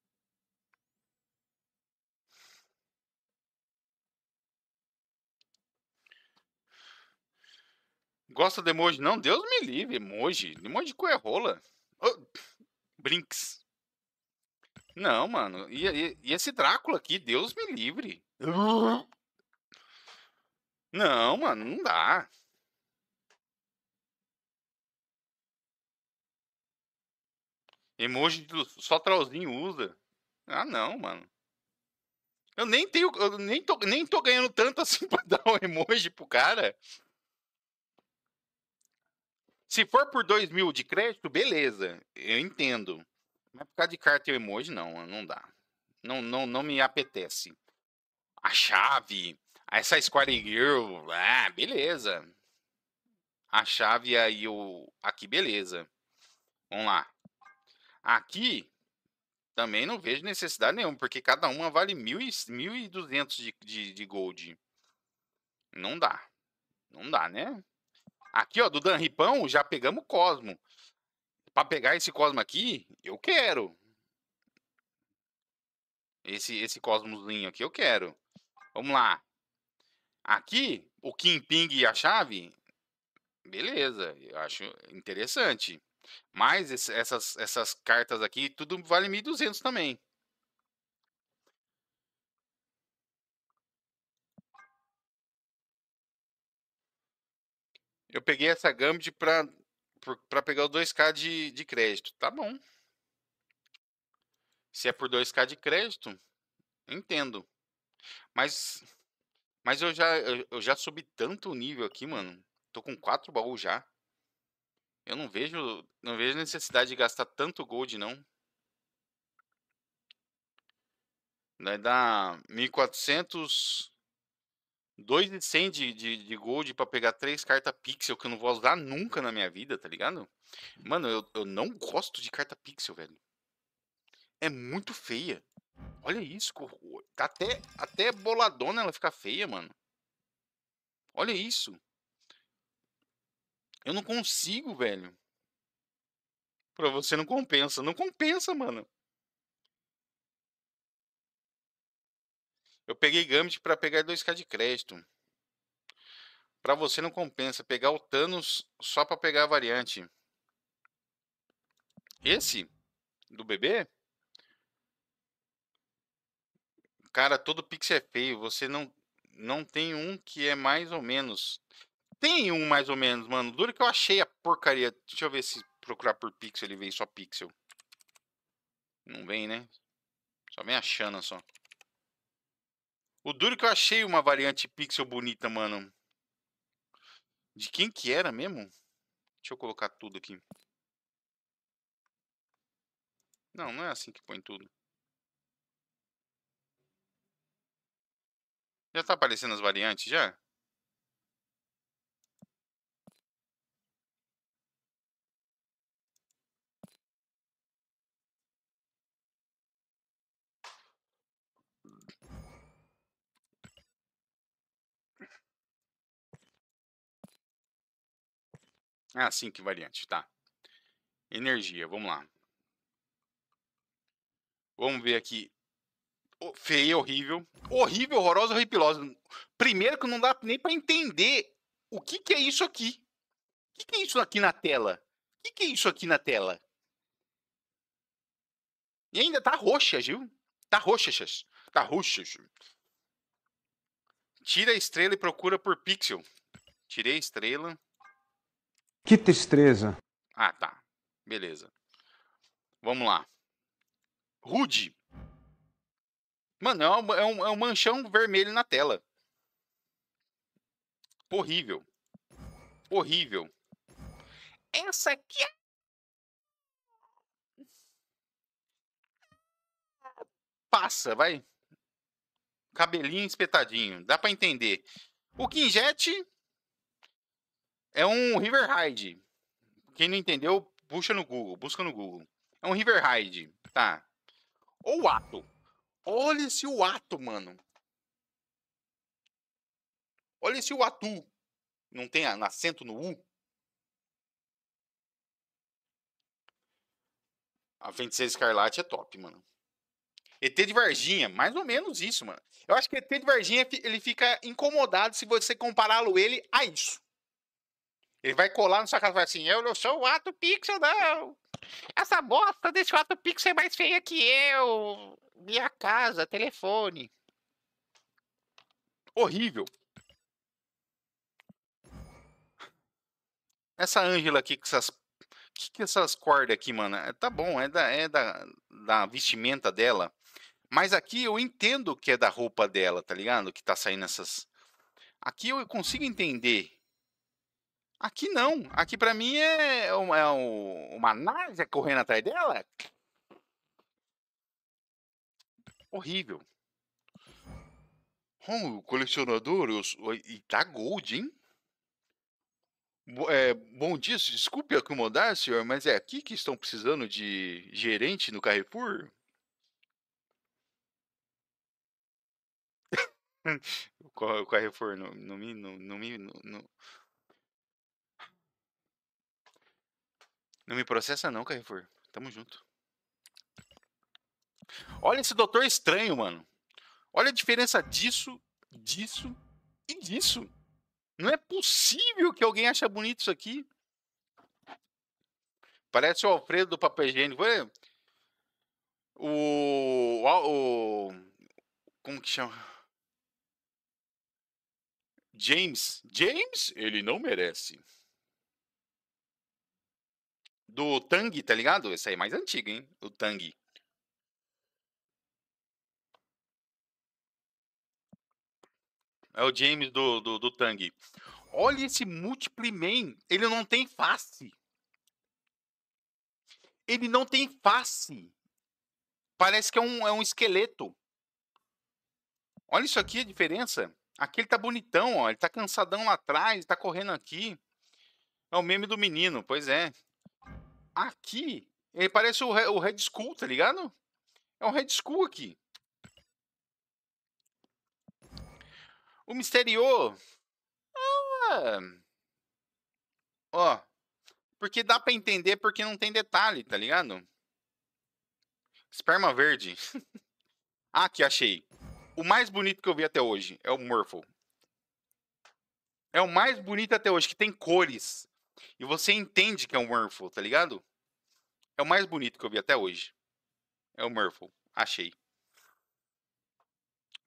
Gosta de emoji? Não, Deus me livre. Emoji. Emoji de coerrola. É oh, brinks. Não, mano. E, e, e, esse Drácula aqui? Deus me livre. Não, mano. Não dá. Emoji do, só trollzinho usa. Ah, não, mano. Eu nem tenho. Eu nem tô, nem tô ganhando tanto assim pra dar um emoji pro cara. Se for por 2 mil de crédito, beleza. Eu entendo. Mas por causa de carta e emoji, não, não dá. Não, não, não me apetece. A chave, essa Square Girl, ah, beleza. A chave aí, o. Aqui, beleza. Vamos lá. Aqui também não vejo necessidade nenhuma, porque cada uma vale 1.200 de, de, de gold. Não dá. Não dá, né? Aqui, ó, do Dan Ripão, já pegamos o Cosmo. Para pegar esse Cosmo aqui, eu quero. Esse, esse Cosmozinho aqui, eu quero. Vamos lá. Aqui, o Kim Ping e a chave. Beleza, eu acho interessante. Mas essas, essas cartas aqui, tudo vale 1.200 também. Eu peguei essa Gambit pra, pra pegar os 2k de, de crédito. Tá bom. Se é por 2k de crédito, entendo. Mas mas eu já eu, eu já subi tanto o nível aqui, mano. Tô com quatro baús já. Eu não vejo, não vejo necessidade de gastar tanto gold, não. Vai dar 1.400... 2,100 de, de, de gold para pegar três cartas pixel que eu não vou usar nunca na minha vida, tá ligado? Mano, eu, eu não gosto de carta pixel, velho. É muito feia. Olha isso, tá até, até boladona ela fica feia, mano. Olha isso. Eu não consigo, velho. Pra você não compensa. Não compensa, mano. Eu peguei Gambit para pegar 2k de crédito. Para você não compensa pegar o Thanos só para pegar a variante. Esse do bebê? Cara, todo pix é feio, você não não tem um que é mais ou menos. Tem um mais ou menos, mano. Duro que eu achei a porcaria. Deixa eu ver se procurar por pixel ele vem só pixel. Não vem, né? Só vem a só. O duro que eu achei uma variante pixel bonita, mano. De quem que era mesmo? Deixa eu colocar tudo aqui. Não, não é assim que põe tudo. Já tá aparecendo as variantes já? Ah, sim, que variante, tá. Energia, vamos lá. Vamos ver aqui. feia, horrível. Horrível, horrorosa, horripilosa. Primeiro que não dá nem para entender o que, que é isso aqui. O que, que é isso aqui na tela? O que, que é isso aqui na tela? E ainda tá roxa, viu? Tá roxa, xas. Tá roxa. Xas. Tira a estrela e procura por pixel. Tirei a estrela. Que tristeza. Ah, tá. Beleza. Vamos lá. Rude. Mano, é, é um, é um, manchão vermelho na tela. Horrível. Horrível. Essa aqui é passa, vai. Cabelinho espetadinho, dá para entender. O Kinjet é um River Ride. Quem não entendeu, puxa no Google, busca no Google. É um River Ride, tá? Ou ato. Olha esse o ato, mano. Olha esse o atu. Não tem acento no U? A 26 Escarlate é top, mano. ET de Varginha, mais ou menos isso, mano. Eu acho que ET de Varginha ele fica incomodado se você compará-lo ele a isso. Ele vai colar na sua casa e vai assim: Eu não sou o Ato Pixel, não! Essa bosta desse Ato Pixel é mais feia que eu! Minha casa, telefone. Horrível. Essa Ângela aqui com essas. que, que essas cordas aqui, mano? É, tá bom, é da, é da, da vestimenta dela. Mas aqui eu entendo que é da roupa dela, tá ligado? Que tá saindo essas. Aqui eu consigo entender Aqui não. Aqui para mim é, é uma, é uma náusea correndo atrás dela. Horrível. Oh, colecionador, eu, e tá gold, hein? É, bom dia, desculpe acomodar, senhor, mas é aqui que estão precisando de gerente no Carrefour? o Carrefour não, não, me, não, não, me, não, Não me processa não, Carrefour. Tamo junto. Olha esse doutor estranho, mano. Olha a diferença disso, disso e disso. Não é possível que alguém ache bonito isso aqui. Parece o Alfredo do papel higiênico. O, o, o. Como que chama? James. James, ele não merece. Do Tang, tá ligado? Esse aí é mais antigo, hein? O Tang. É o James do, do, do Tang. Olha esse Multiple Man. Ele não tem face. Ele não tem face. Parece que é um, é um esqueleto. Olha isso aqui, a diferença. Aqui ele tá bonitão, ó. Ele tá cansadão lá atrás, tá correndo aqui. É o meme do menino, pois é. Aqui, ele parece o, o Red Skull, tá ligado? É um Red Skull aqui. O Misterio. Ah, ó. Porque dá para entender porque não tem detalhe, tá ligado? Esperma verde. ah, aqui, achei. O mais bonito que eu vi até hoje é o Murphle. É o mais bonito até hoje, que tem cores. E você entende que é um Murphle, tá ligado? É o mais bonito que eu vi até hoje. É o Murphle. Achei.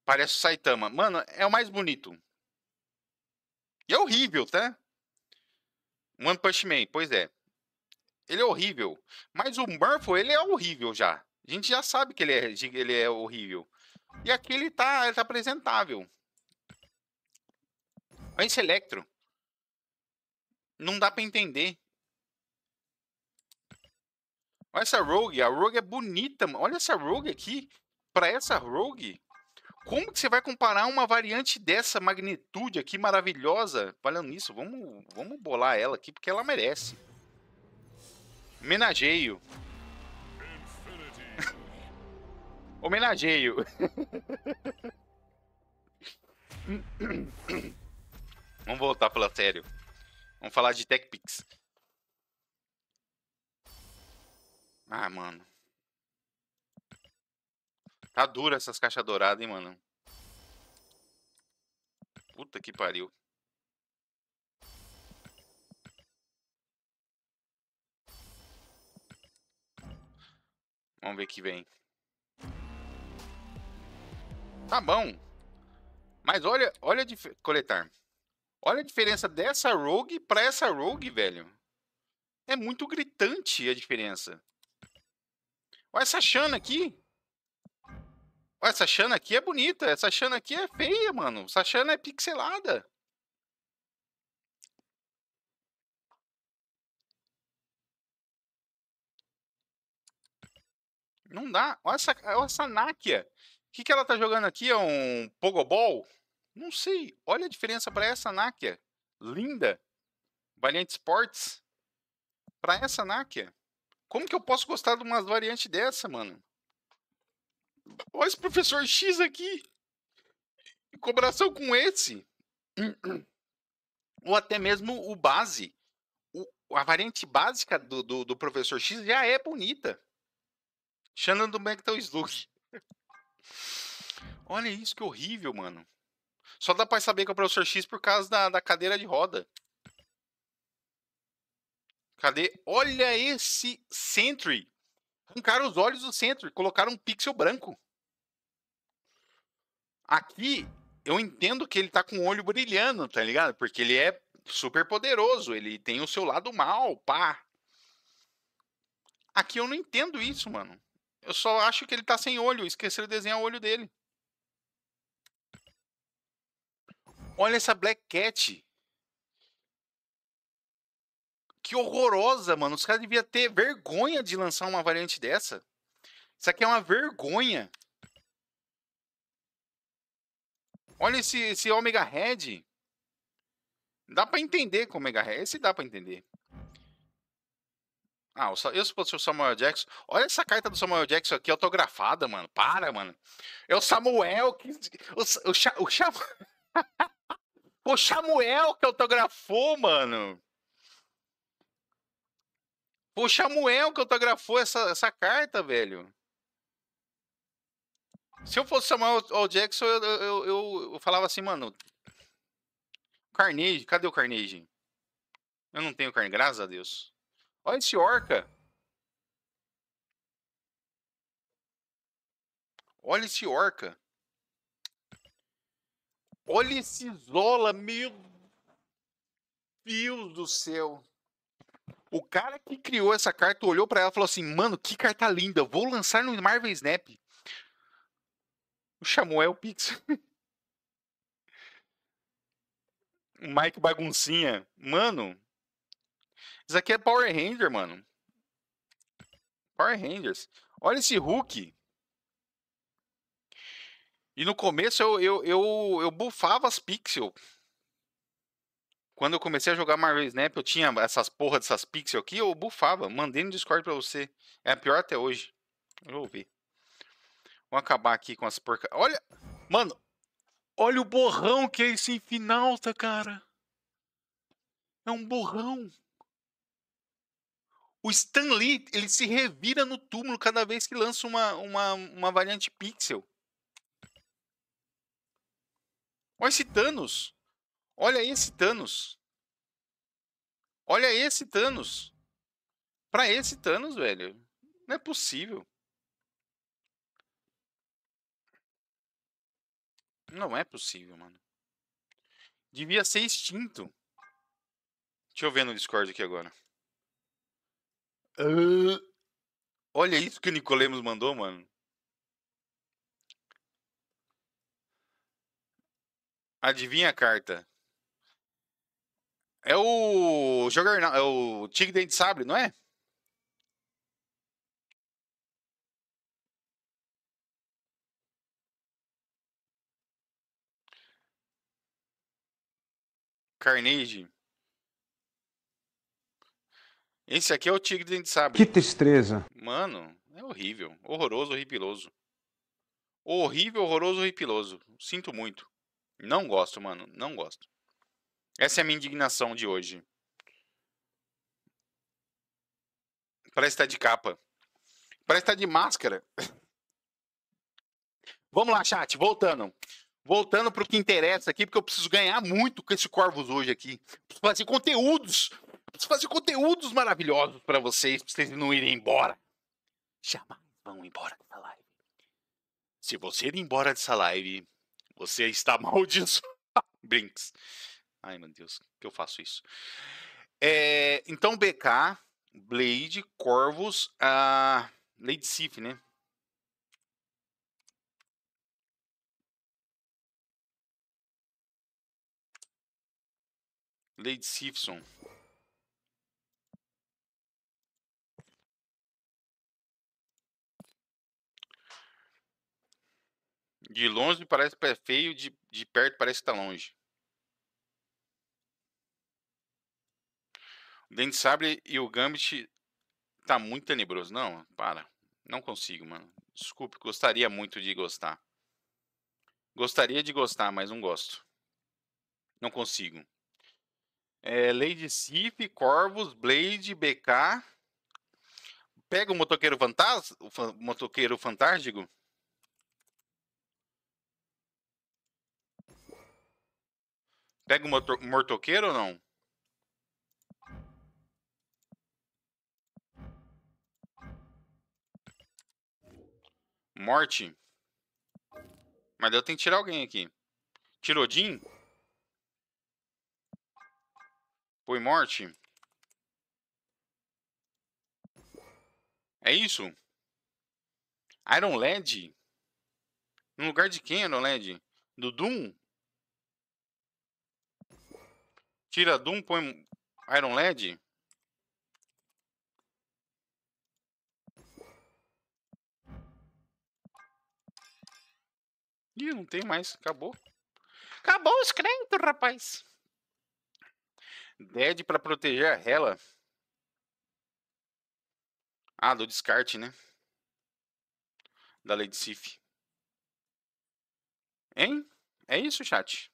Parece o Saitama. Mano, é o mais bonito. E é horrível, tá? One Punch Man, pois é. Ele é horrível. Mas o Murphle, ele é horrível já. A gente já sabe que ele é, ele é horrível. E aqui ele tá, ele tá apresentável. Olha esse Electro não dá para entender. Olha essa Rogue, a Rogue é bonita, mano. Olha essa Rogue aqui. Para essa Rogue, como que você vai comparar uma variante dessa magnitude aqui maravilhosa? Falando nisso, vamos, vamos bolar ela aqui porque ela merece. Homenageio. Homenageio. vamos voltar pela sério. Vamos falar de TechPix. Ah, mano. Tá dura essas caixas douradas, hein, mano. Puta que pariu. Vamos ver que vem. Tá bom. Mas olha, olha de coletar. Olha a diferença dessa Rogue para essa Rogue, velho. É muito gritante a diferença. Olha essa Xana aqui. Olha, essa Xana aqui é bonita. Essa Xana aqui é feia, mano. Essa Xana é pixelada. Não dá. Olha essa, olha essa Nakia. O que, que ela tá jogando aqui? É um Pogobol? Não sei. Olha a diferença para essa Nakia. Linda. Variante Sports. Para essa Nakia. Como que eu posso gostar de uma variante dessa, mano? Olha esse professor X aqui. Em cobração com esse. Ou até mesmo o base. a variante básica do, do, do, professor X já é bonita. Shannon do Metal look. Olha isso que horrível, mano. Só dá pra saber que é o professor X por causa da, da cadeira de roda. Cadê? Olha esse Sentry. Arrancaram os olhos do Sentry, colocaram um pixel branco. Aqui, eu entendo que ele tá com o olho brilhando, tá ligado? Porque ele é super poderoso, ele tem o seu lado mal, pá. Aqui eu não entendo isso, mano. Eu só acho que ele tá sem olho, esqueceram de desenhar o olho dele. Olha essa Black Cat. Que horrorosa, mano. Os caras deviam ter vergonha de lançar uma variante dessa. Isso aqui é uma vergonha. Olha esse, esse Omega Red. Dá pra entender com o Omega Red. Esse dá pra entender. Ah, eu sou o Samuel Jackson. Olha essa carta do Samuel Jackson aqui autografada, mano. Para, mano. É o Samuel que. O, o, o, o Pô, Samuel que autografou, mano. Pô, Samuel que autografou essa, essa carta, velho. Se eu fosse chamar o Jackson, eu, eu, eu, eu, falava assim, mano. Carnage, cadê o Carnage? Eu não tenho carne, graças a Deus. Olha esse orca. Olha esse orca. Olha esse Zola, meu Deus do céu. O cara que criou essa carta olhou para ela e falou assim: Mano, que carta linda, vou lançar no Marvel Snap. O Pix. o Mike Baguncinha. Mano, isso aqui é Power Ranger, mano. Power Rangers. Olha esse Hulk. E no começo eu, eu, eu, eu bufava as pixel. Quando eu comecei a jogar Marvel Snap, eu tinha essas porra dessas pixel aqui, eu bufava. Mandei no Discord pra você. É a pior até hoje. Eu ouvi. Vamos acabar aqui com as porcas. Olha! Mano! Olha o borrão que é esse Infinalta, cara! É um borrão! O Stan Lee, ele se revira no túmulo cada vez que lança uma, uma, uma variante pixel. Olha esse Thanos. Olha esse Thanos. Olha esse Thanos. Pra esse Thanos, velho. Não é possível. Não é possível, mano. Devia ser extinto. Deixa eu ver no Discord aqui agora. Uh, olha isso que o Nicolemos mandou, mano. Adivinha a carta? É o jogar, é o Tigre de Sabre, não é? Carnage. Esse aqui é o Tigre de Sabre. Que tristeza. Mano, é horrível. Horroroso, horripiloso. Horrível, horroroso, horripiloso. Sinto muito. Não gosto, mano. Não gosto. Essa é a minha indignação de hoje. Parece estar tá de capa. Parece estar tá de máscara. Vamos lá, chat. Voltando. Voltando para o que interessa aqui, porque eu preciso ganhar muito com esse Corvos hoje aqui. Preciso fazer conteúdos. Preciso fazer conteúdos maravilhosos para vocês, para vocês não irem embora. Jamais vão embora dessa live. Se você ir embora dessa live, você está maldiçoado. Brinks. Ai, meu Deus, que eu faço isso. É, então, BK, Blade, Corvus, Lady Sif, né? Lady Sifson. De longe parece que é feio, de, de perto parece que tá longe. O Dente Sabre e o Gambit tá muito tenebroso. Não, para. Não consigo, mano. Desculpe, gostaria muito de gostar. Gostaria de gostar, mas não gosto. Não consigo. É, Lady Sif, Corvus, Blade, BK. Pega o motoqueiro fantasma, o motoqueiro fantástico. Pega o motor, mortoqueiro ou não? Morte. Mas eu tenho que tirar alguém aqui. Tirou Jim? Foi morte. É isso? Iron Led? No lugar de quem, Iron Led? Do Doom? Tira Doom, põe Iron LED? Ih, não tem mais. Acabou. Acabou os créditos, rapaz. Dead para proteger a Hela. Ah, do descarte, né? Da Lady Sif. Hein? É isso, chat?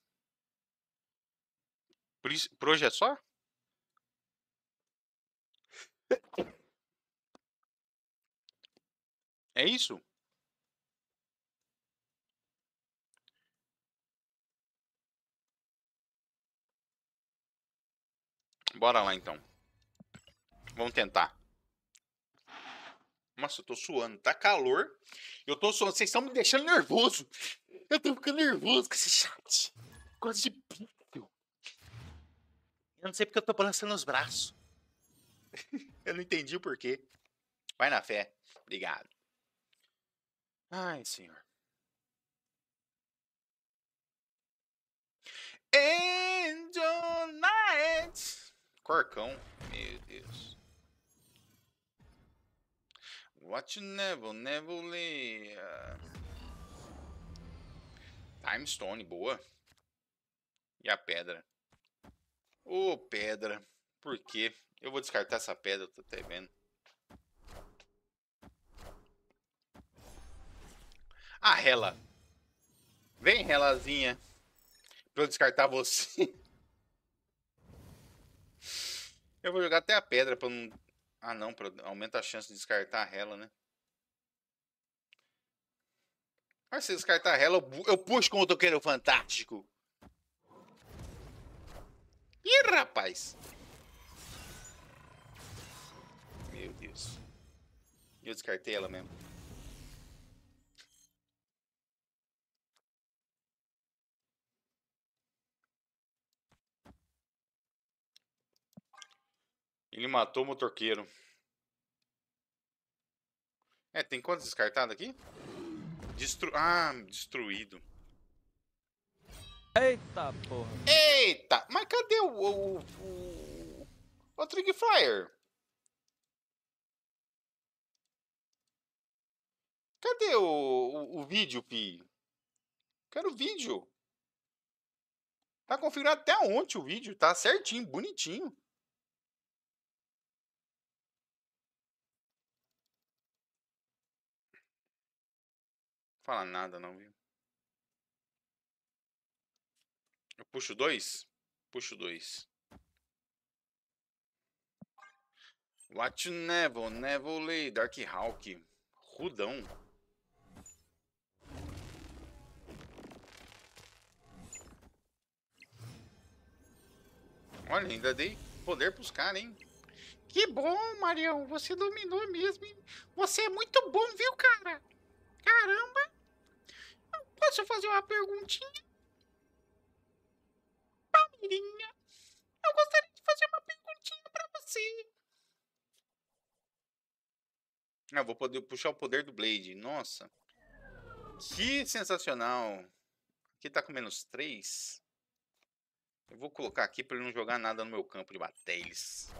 Por, isso, por hoje é só? É isso? Bora lá então. Vamos tentar. Nossa, eu tô suando. Tá calor. Eu tô suando. Vocês estão me deixando nervoso. Eu tô ficando nervoso com esse chat. Quase de eu não sei porque eu tô balançando os braços. eu não entendi o porquê. Vai na fé. Obrigado. Ai, senhor. Angel Night. Corcão. Meu Deus. Watch Neville, Neville. Time Stone, boa. E a pedra. Ô, oh, pedra. Por quê? Eu vou descartar essa pedra, eu tô até vendo. a ah, Rela. Vem, Relazinha. Pra eu descartar você. Eu vou jogar até a pedra pra não... Ah, não. Pra... Aumenta a chance de descartar a Rela, né? Mas se descartar a Rela, eu puxo com o toqueiro fantástico. Ih, rapaz! Meu Deus. Eu descartei ela mesmo. Ele matou o motorqueiro. É, tem quantos descartados aqui? Destru... Ah, destruído. Eita porra. Eita! Mas cadê o. O, o, o Trig Flyer? Cadê o, o, o vídeo, Pi? Quero vídeo. Tá configurado até ontem o vídeo. Tá certinho, bonitinho. Fala nada não, viu? Puxo dois? Puxo dois. Watch Neville, Neville, Neville, Dark Hawk, Rudão. Olha, ainda dei poder pros caras, hein? Que bom, Marião. Você dominou mesmo, hein? Você é muito bom, viu, cara? Caramba! Posso fazer uma perguntinha? eu gostaria de fazer uma perguntinha para você. Eu ah, vou poder puxar o poder do Blade. Nossa. Que sensacional. Aqui tá com menos 3. Eu vou colocar aqui para ele não jogar nada no meu campo de batalhas.